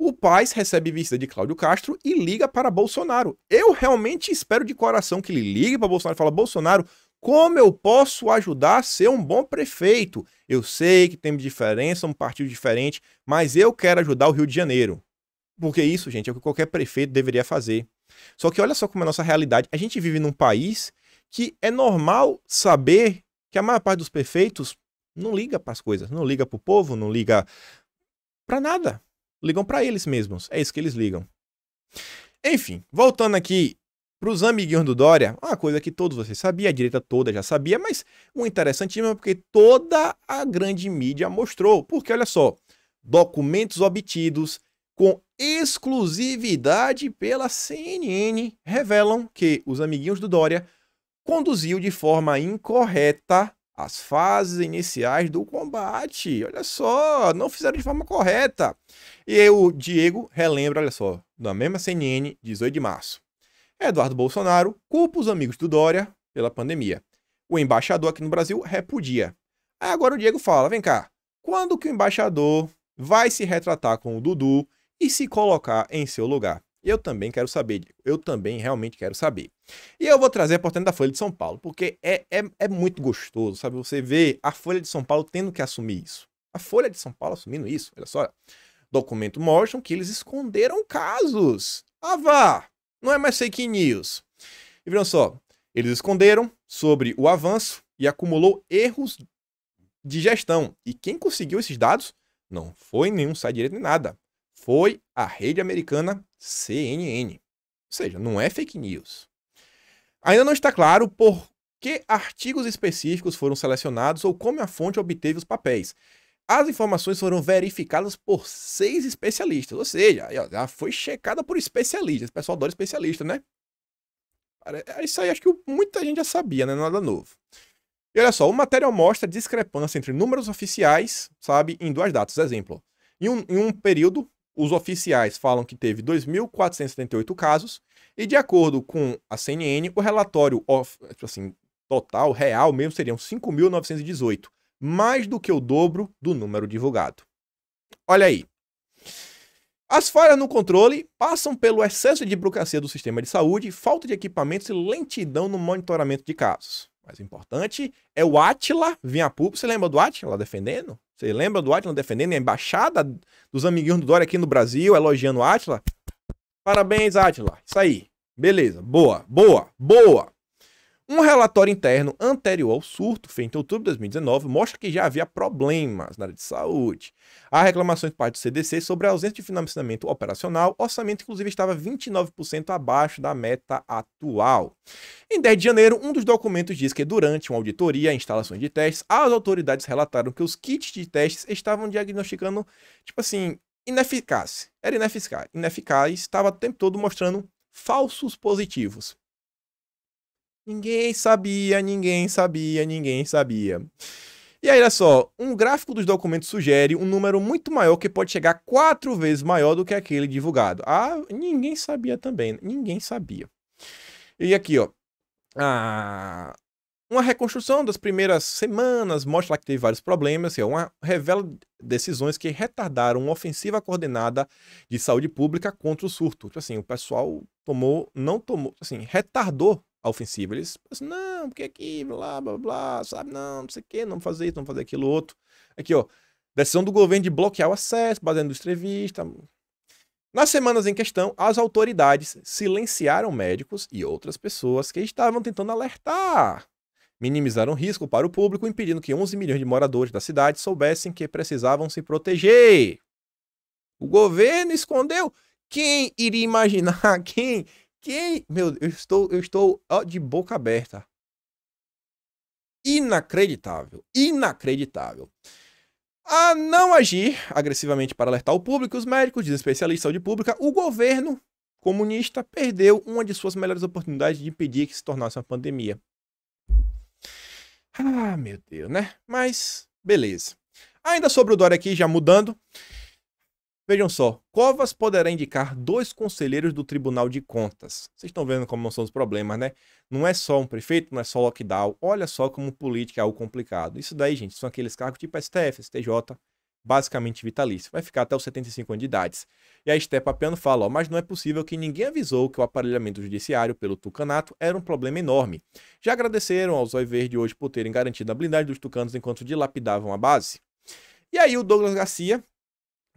o Paz recebe visita de Cláudio Castro e liga para Bolsonaro. Eu realmente espero de coração que ele ligue para Bolsonaro e fale: Bolsonaro, como eu posso ajudar a ser um bom prefeito? Eu sei que temos diferença, um partido diferente, mas eu quero ajudar o Rio de Janeiro. Porque isso, gente, é o que qualquer prefeito deveria fazer. Só que olha só como é a nossa realidade. A gente vive num país que é normal saber que a maior parte dos prefeitos não liga para as coisas, não liga para o povo, não liga para nada ligam para eles mesmos. É isso que eles ligam. Enfim, voltando aqui para os amiguinhos do Dória, uma coisa que todos vocês sabiam, a direita toda já sabia, mas um interessantíssimo é porque toda a grande mídia mostrou. Porque olha só, documentos obtidos com exclusividade pela CNN revelam que os amiguinhos do Dória conduziu de forma incorreta as fases iniciais do combate. Olha só, não fizeram de forma correta. E o Diego relembra, olha só, na mesma CNN, 18 de março. Eduardo Bolsonaro culpa os amigos do Dória pela pandemia. O embaixador aqui no Brasil repudia. Aí agora o Diego fala: vem cá, quando que o embaixador vai se retratar com o Dudu e se colocar em seu lugar? Eu também quero saber, Diego. Eu também realmente quero saber. E eu vou trazer a portância da Folha de São Paulo, porque é, é, é muito gostoso, sabe? Você vê a Folha de São Paulo tendo que assumir isso. A Folha de São Paulo assumindo isso, olha só. Documento mostram que eles esconderam casos. Ah, vá! Não é mais fake news. E viram só, eles esconderam sobre o avanço e acumulou erros de gestão. E quem conseguiu esses dados não foi nenhum site direito nem nada. Foi a rede americana CNN. Ou seja, não é fake news. Ainda não está claro por que artigos específicos foram selecionados ou como a fonte obteve os papéis. As informações foram verificadas por seis especialistas, ou seja, já foi checada por especialistas. O pessoal adora especialista, né? É, isso aí acho que muita gente já sabia, né? Nada novo. E olha só, o material mostra discrepância entre números oficiais, sabe, em duas datas. Exemplo, em um, em um período, os oficiais falam que teve 2.478 casos, e de acordo com a CNN, o relatório of, tipo assim, total, real mesmo, seriam 5.918 mais do que o dobro do número divulgado. Olha aí. As falhas no controle passam pelo excesso de burocracia do sistema de saúde, falta de equipamentos e lentidão no monitoramento de casos. Mais importante é o Atila vir a público. Você lembra do Atila defendendo? Você lembra do Atila defendendo a embaixada dos amiguinhos do Dória aqui no Brasil, elogiando o Atila? Parabéns, Atila. Isso aí. Beleza. Boa, boa, boa. Um relatório interno anterior ao surto, feito em outubro de 2019, mostra que já havia problemas na área de saúde. Há reclamações por parte do CDC sobre a ausência de financiamento operacional, orçamento inclusive estava 29% abaixo da meta atual. Em 10 de janeiro, um dos documentos diz que durante uma auditoria e instalações de testes, as autoridades relataram que os kits de testes estavam diagnosticando, tipo assim, ineficaz. Era ineficaz, ineficaz, estava o tempo todo mostrando falsos positivos. Ninguém sabia, ninguém sabia, ninguém sabia. E aí, olha só, um gráfico dos documentos sugere um número muito maior que pode chegar quatro vezes maior do que aquele divulgado. Ah, ninguém sabia também, ninguém sabia. E aqui, ó, ah, uma reconstrução das primeiras semanas mostra que teve vários problemas, assim, uma, revela decisões que retardaram uma ofensiva coordenada de saúde pública contra o surto. Tipo assim, o pessoal tomou, não tomou, tipo assim, retardou ofensiva. Eles tipo assim, não, porque aqui, blá, blá, blá, sabe? Não, não sei o quê, não fazer isso, não fazer aquilo outro. Aqui, ó. Decisão do governo de bloquear o acesso, baseando entrevista. Nas semanas em questão, as autoridades silenciaram médicos e outras pessoas que estavam tentando alertar. Minimizaram o risco para o público, impedindo que 11 milhões de moradores da cidade soubessem que precisavam se proteger. O governo escondeu. Quem iria imaginar, quem quem. Meu, eu estou, eu estou de boca aberta. Inacreditável. Inacreditável. A não agir agressivamente para alertar o público, os médicos, os especialistas de saúde pública, o governo comunista perdeu uma de suas melhores oportunidades de impedir que se tornasse uma pandemia. Ah, meu Deus, né? Mas, beleza. Ainda sobre o Dória aqui, já mudando. Vejam só, Covas poderá indicar dois conselheiros do Tribunal de Contas. Vocês estão vendo como são os problemas, né? Não é só um prefeito, não é só lockdown. Olha só como política é algo complicado. Isso daí, gente, são aqueles cargos tipo STF, STJ, basicamente vitalício. Vai ficar até os 75 anos de idade. E a Steppa Piano fala, ó, mas não é possível que ninguém avisou que o aparelhamento judiciário pelo tucanato era um problema enorme. Já agradeceram aos Zói Verde hoje por terem garantido a blindagem dos tucanos enquanto dilapidavam a base. E aí o Douglas Garcia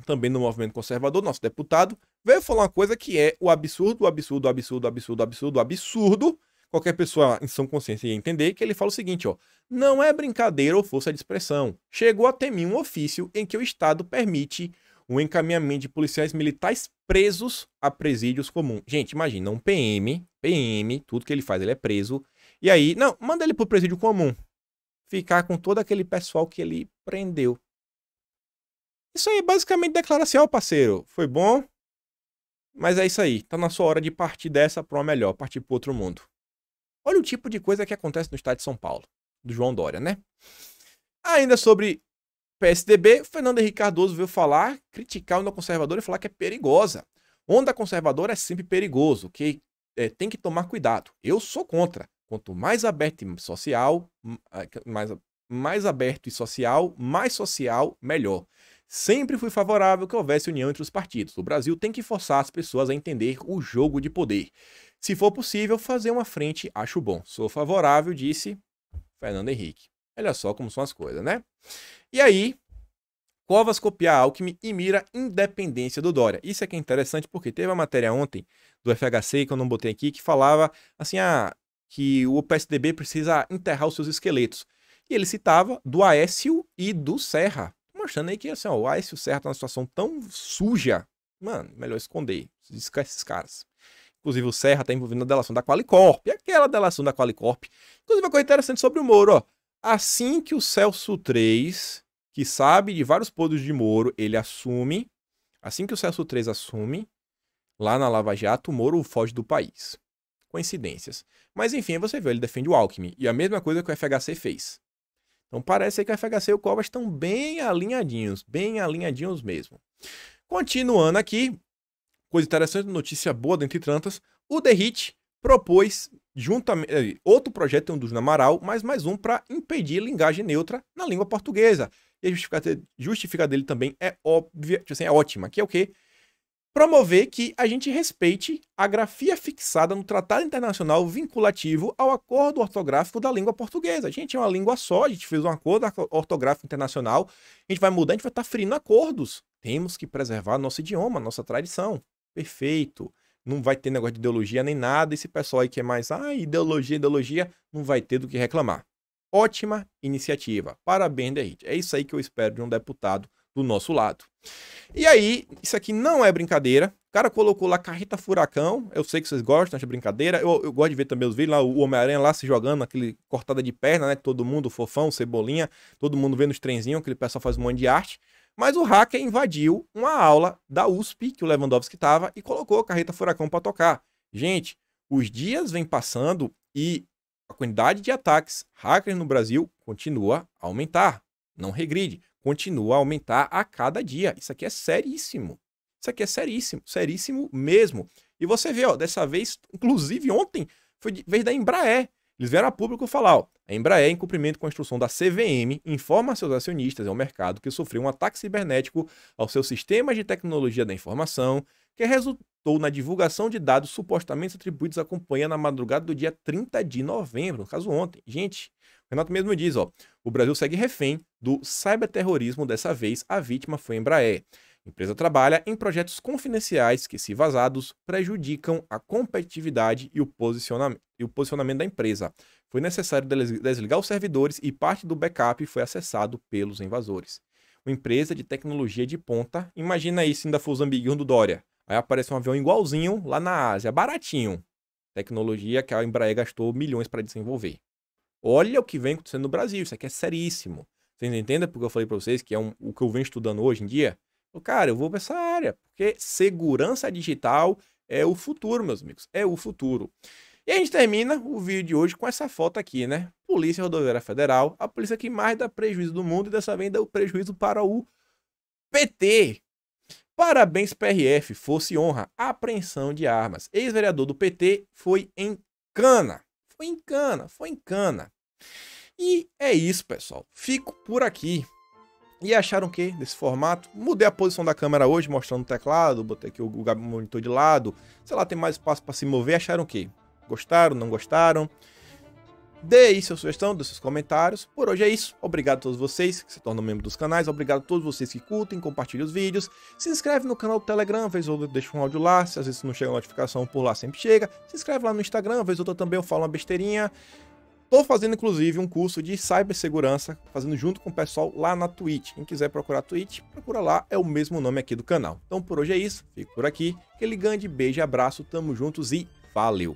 também no movimento conservador, nosso deputado, veio falar uma coisa que é o absurdo, absurdo, absurdo, absurdo, absurdo, absurdo. Qualquer pessoa em sã consciência ia entender que ele fala o seguinte, ó: "Não é brincadeira ou força de expressão. Chegou até mim um ofício em que o Estado permite o encaminhamento de policiais militares presos a presídios comuns". Gente, imagina um PM, PM, tudo que ele faz, ele é preso. E aí, não, manda ele pro presídio comum. Ficar com todo aquele pessoal que ele prendeu. Isso aí basicamente declara assim, ó, parceiro, foi bom, mas é isso aí, tá na sua hora de partir dessa para uma melhor, partir para outro mundo. Olha o tipo de coisa que acontece no estado de São Paulo, do João Dória, né? Ainda sobre PSDB, Fernando Henrique Cardoso veio falar, criticar o onda conservador e falar que é perigosa. Onda conservadora é sempre perigoso, que é, tem que tomar cuidado. Eu sou contra. Quanto mais aberto e social, mais, mais aberto e social, mais social, melhor. Sempre fui favorável que houvesse união entre os partidos. O Brasil tem que forçar as pessoas a entender o jogo de poder. Se for possível, fazer uma frente acho bom. Sou favorável, disse Fernando Henrique. Olha só como são as coisas, né? E aí, Covas copia Alckmin e mira independência do Dória. Isso é que é interessante porque teve a matéria ontem do FHC que eu não botei aqui que falava assim, ah, que o PSDB precisa enterrar os seus esqueletos. E ele citava do Aécio e do Serra mostrando aí que assim, ó, o Ice e o Serra tá numa situação tão suja. Mano, melhor esconder. Esquece esses caras. Inclusive, o Serra tá envolvido na delação da Qualicorp. Aquela delação da Qualicorp. Inclusive, uma coisa interessante sobre o Moro, ó. Assim que o Celso 3, que sabe de vários podres de Moro, ele assume. Assim que o Celso 3 assume, lá na Lava Jato, o Moro foge do país. Coincidências. Mas enfim, você vê, ele defende o Alckmin. E a mesma coisa que o FHC fez. Então parece que o FHC e o Cobas estão bem alinhadinhos, bem alinhadinhos mesmo. Continuando aqui, coisa interessante, notícia boa dentre tantas, o The Hit propôs juntamente eh, outro projeto, um dos Namaral, mas mais um para impedir linguagem neutra na língua portuguesa. E a justificativa dele também é óbvia, tipo assim, é ótima, que é o quê? promover que a gente respeite a grafia fixada no Tratado Internacional vinculativo ao Acordo Ortográfico da Língua Portuguesa. A gente é uma língua só, a gente fez um acordo ortográfico internacional, a gente vai mudar, a gente vai estar tá ferindo acordos. Temos que preservar nosso idioma, nossa tradição. Perfeito. Não vai ter negócio de ideologia nem nada. Esse pessoal aí que é mais, ah, ideologia, ideologia, não vai ter do que reclamar. Ótima iniciativa. Parabéns, Derrite. É isso aí que eu espero de um deputado do nosso lado. E aí, isso aqui não é brincadeira. O cara colocou lá carreta furacão. Eu sei que vocês gostam de brincadeira. Eu, eu gosto de ver também os vídeos lá, o Homem-Aranha lá se jogando, aquele cortada de perna, né? Todo mundo, fofão, cebolinha, todo mundo vendo os trenzinhos, aquele pessoal faz um monte de arte. Mas o hacker invadiu uma aula da USP, que o Lewandowski estava, e colocou a carreta furacão para tocar. Gente, os dias vêm passando e a quantidade de ataques hackers no Brasil continua a aumentar. Não regride continua a aumentar a cada dia. Isso aqui é seríssimo. Isso aqui é seríssimo, seríssimo mesmo. E você vê, ó, dessa vez, inclusive ontem, foi de vez da Embraer. Eles vieram a público falar, ó, a Embraer, em cumprimento com a instrução da CVM, informa seus acionistas e é ao mercado que sofreu um ataque cibernético aos seus sistemas de tecnologia da informação que resultou na divulgação de dados supostamente atribuídos à companhia na madrugada do dia 30 de novembro, no caso ontem. Gente, o Renato mesmo diz, ó, o Brasil segue refém do cyberterrorismo, dessa vez a vítima foi a Embraer. A empresa trabalha em projetos confidenciais que, se vazados, prejudicam a competitividade e o, posicionamento, e o posicionamento da empresa. Foi necessário desligar os servidores e parte do backup foi acessado pelos invasores. Uma empresa de tecnologia de ponta, imagina aí se ainda for o Zambiguinho do Dória. Aí apareceu um avião igualzinho lá na Ásia, é baratinho. Tecnologia que a Embraer gastou milhões para desenvolver. Olha o que vem acontecendo no Brasil, isso aqui é seríssimo. Vocês entendem porque eu falei para vocês que é um, o que eu venho estudando hoje em dia? Eu, cara, eu vou para essa área, porque segurança digital é o futuro, meus amigos, é o futuro. E a gente termina o vídeo de hoje com essa foto aqui, né? Polícia Rodoviária Federal, a polícia que mais dá prejuízo do mundo e dessa vez o prejuízo para o PT. Parabéns PRF, fosse honra, apreensão de armas. Ex-vereador do PT foi em cana. Foi em cana, foi em cana. E é isso, pessoal. Fico por aqui. E acharam que desse formato? Mudei a posição da câmera hoje, mostrando o teclado, botei aqui o, monitor de lado. Sei lá, tem mais espaço para se mover. Acharam que? Gostaram, não gostaram? Dê aí sua sugestão, dos seus comentários. Por hoje é isso. Obrigado a todos vocês que se tornam membro dos canais. Obrigado a todos vocês que curtem, compartilham os vídeos. Se inscreve no canal do Telegram, vez ou outra deixa um áudio lá. Se às vezes não chega a notificação, por lá sempre chega. Se inscreve lá no Instagram, vez ou outra também eu falo uma besteirinha. Tô fazendo, inclusive, um curso de cibersegurança, fazendo junto com o pessoal lá na Twitch. Quem quiser procurar Twitch, procura lá, é o mesmo nome aqui do canal. Então por hoje é isso, fico por aqui. Aquele grande beijo e abraço, tamo juntos e valeu!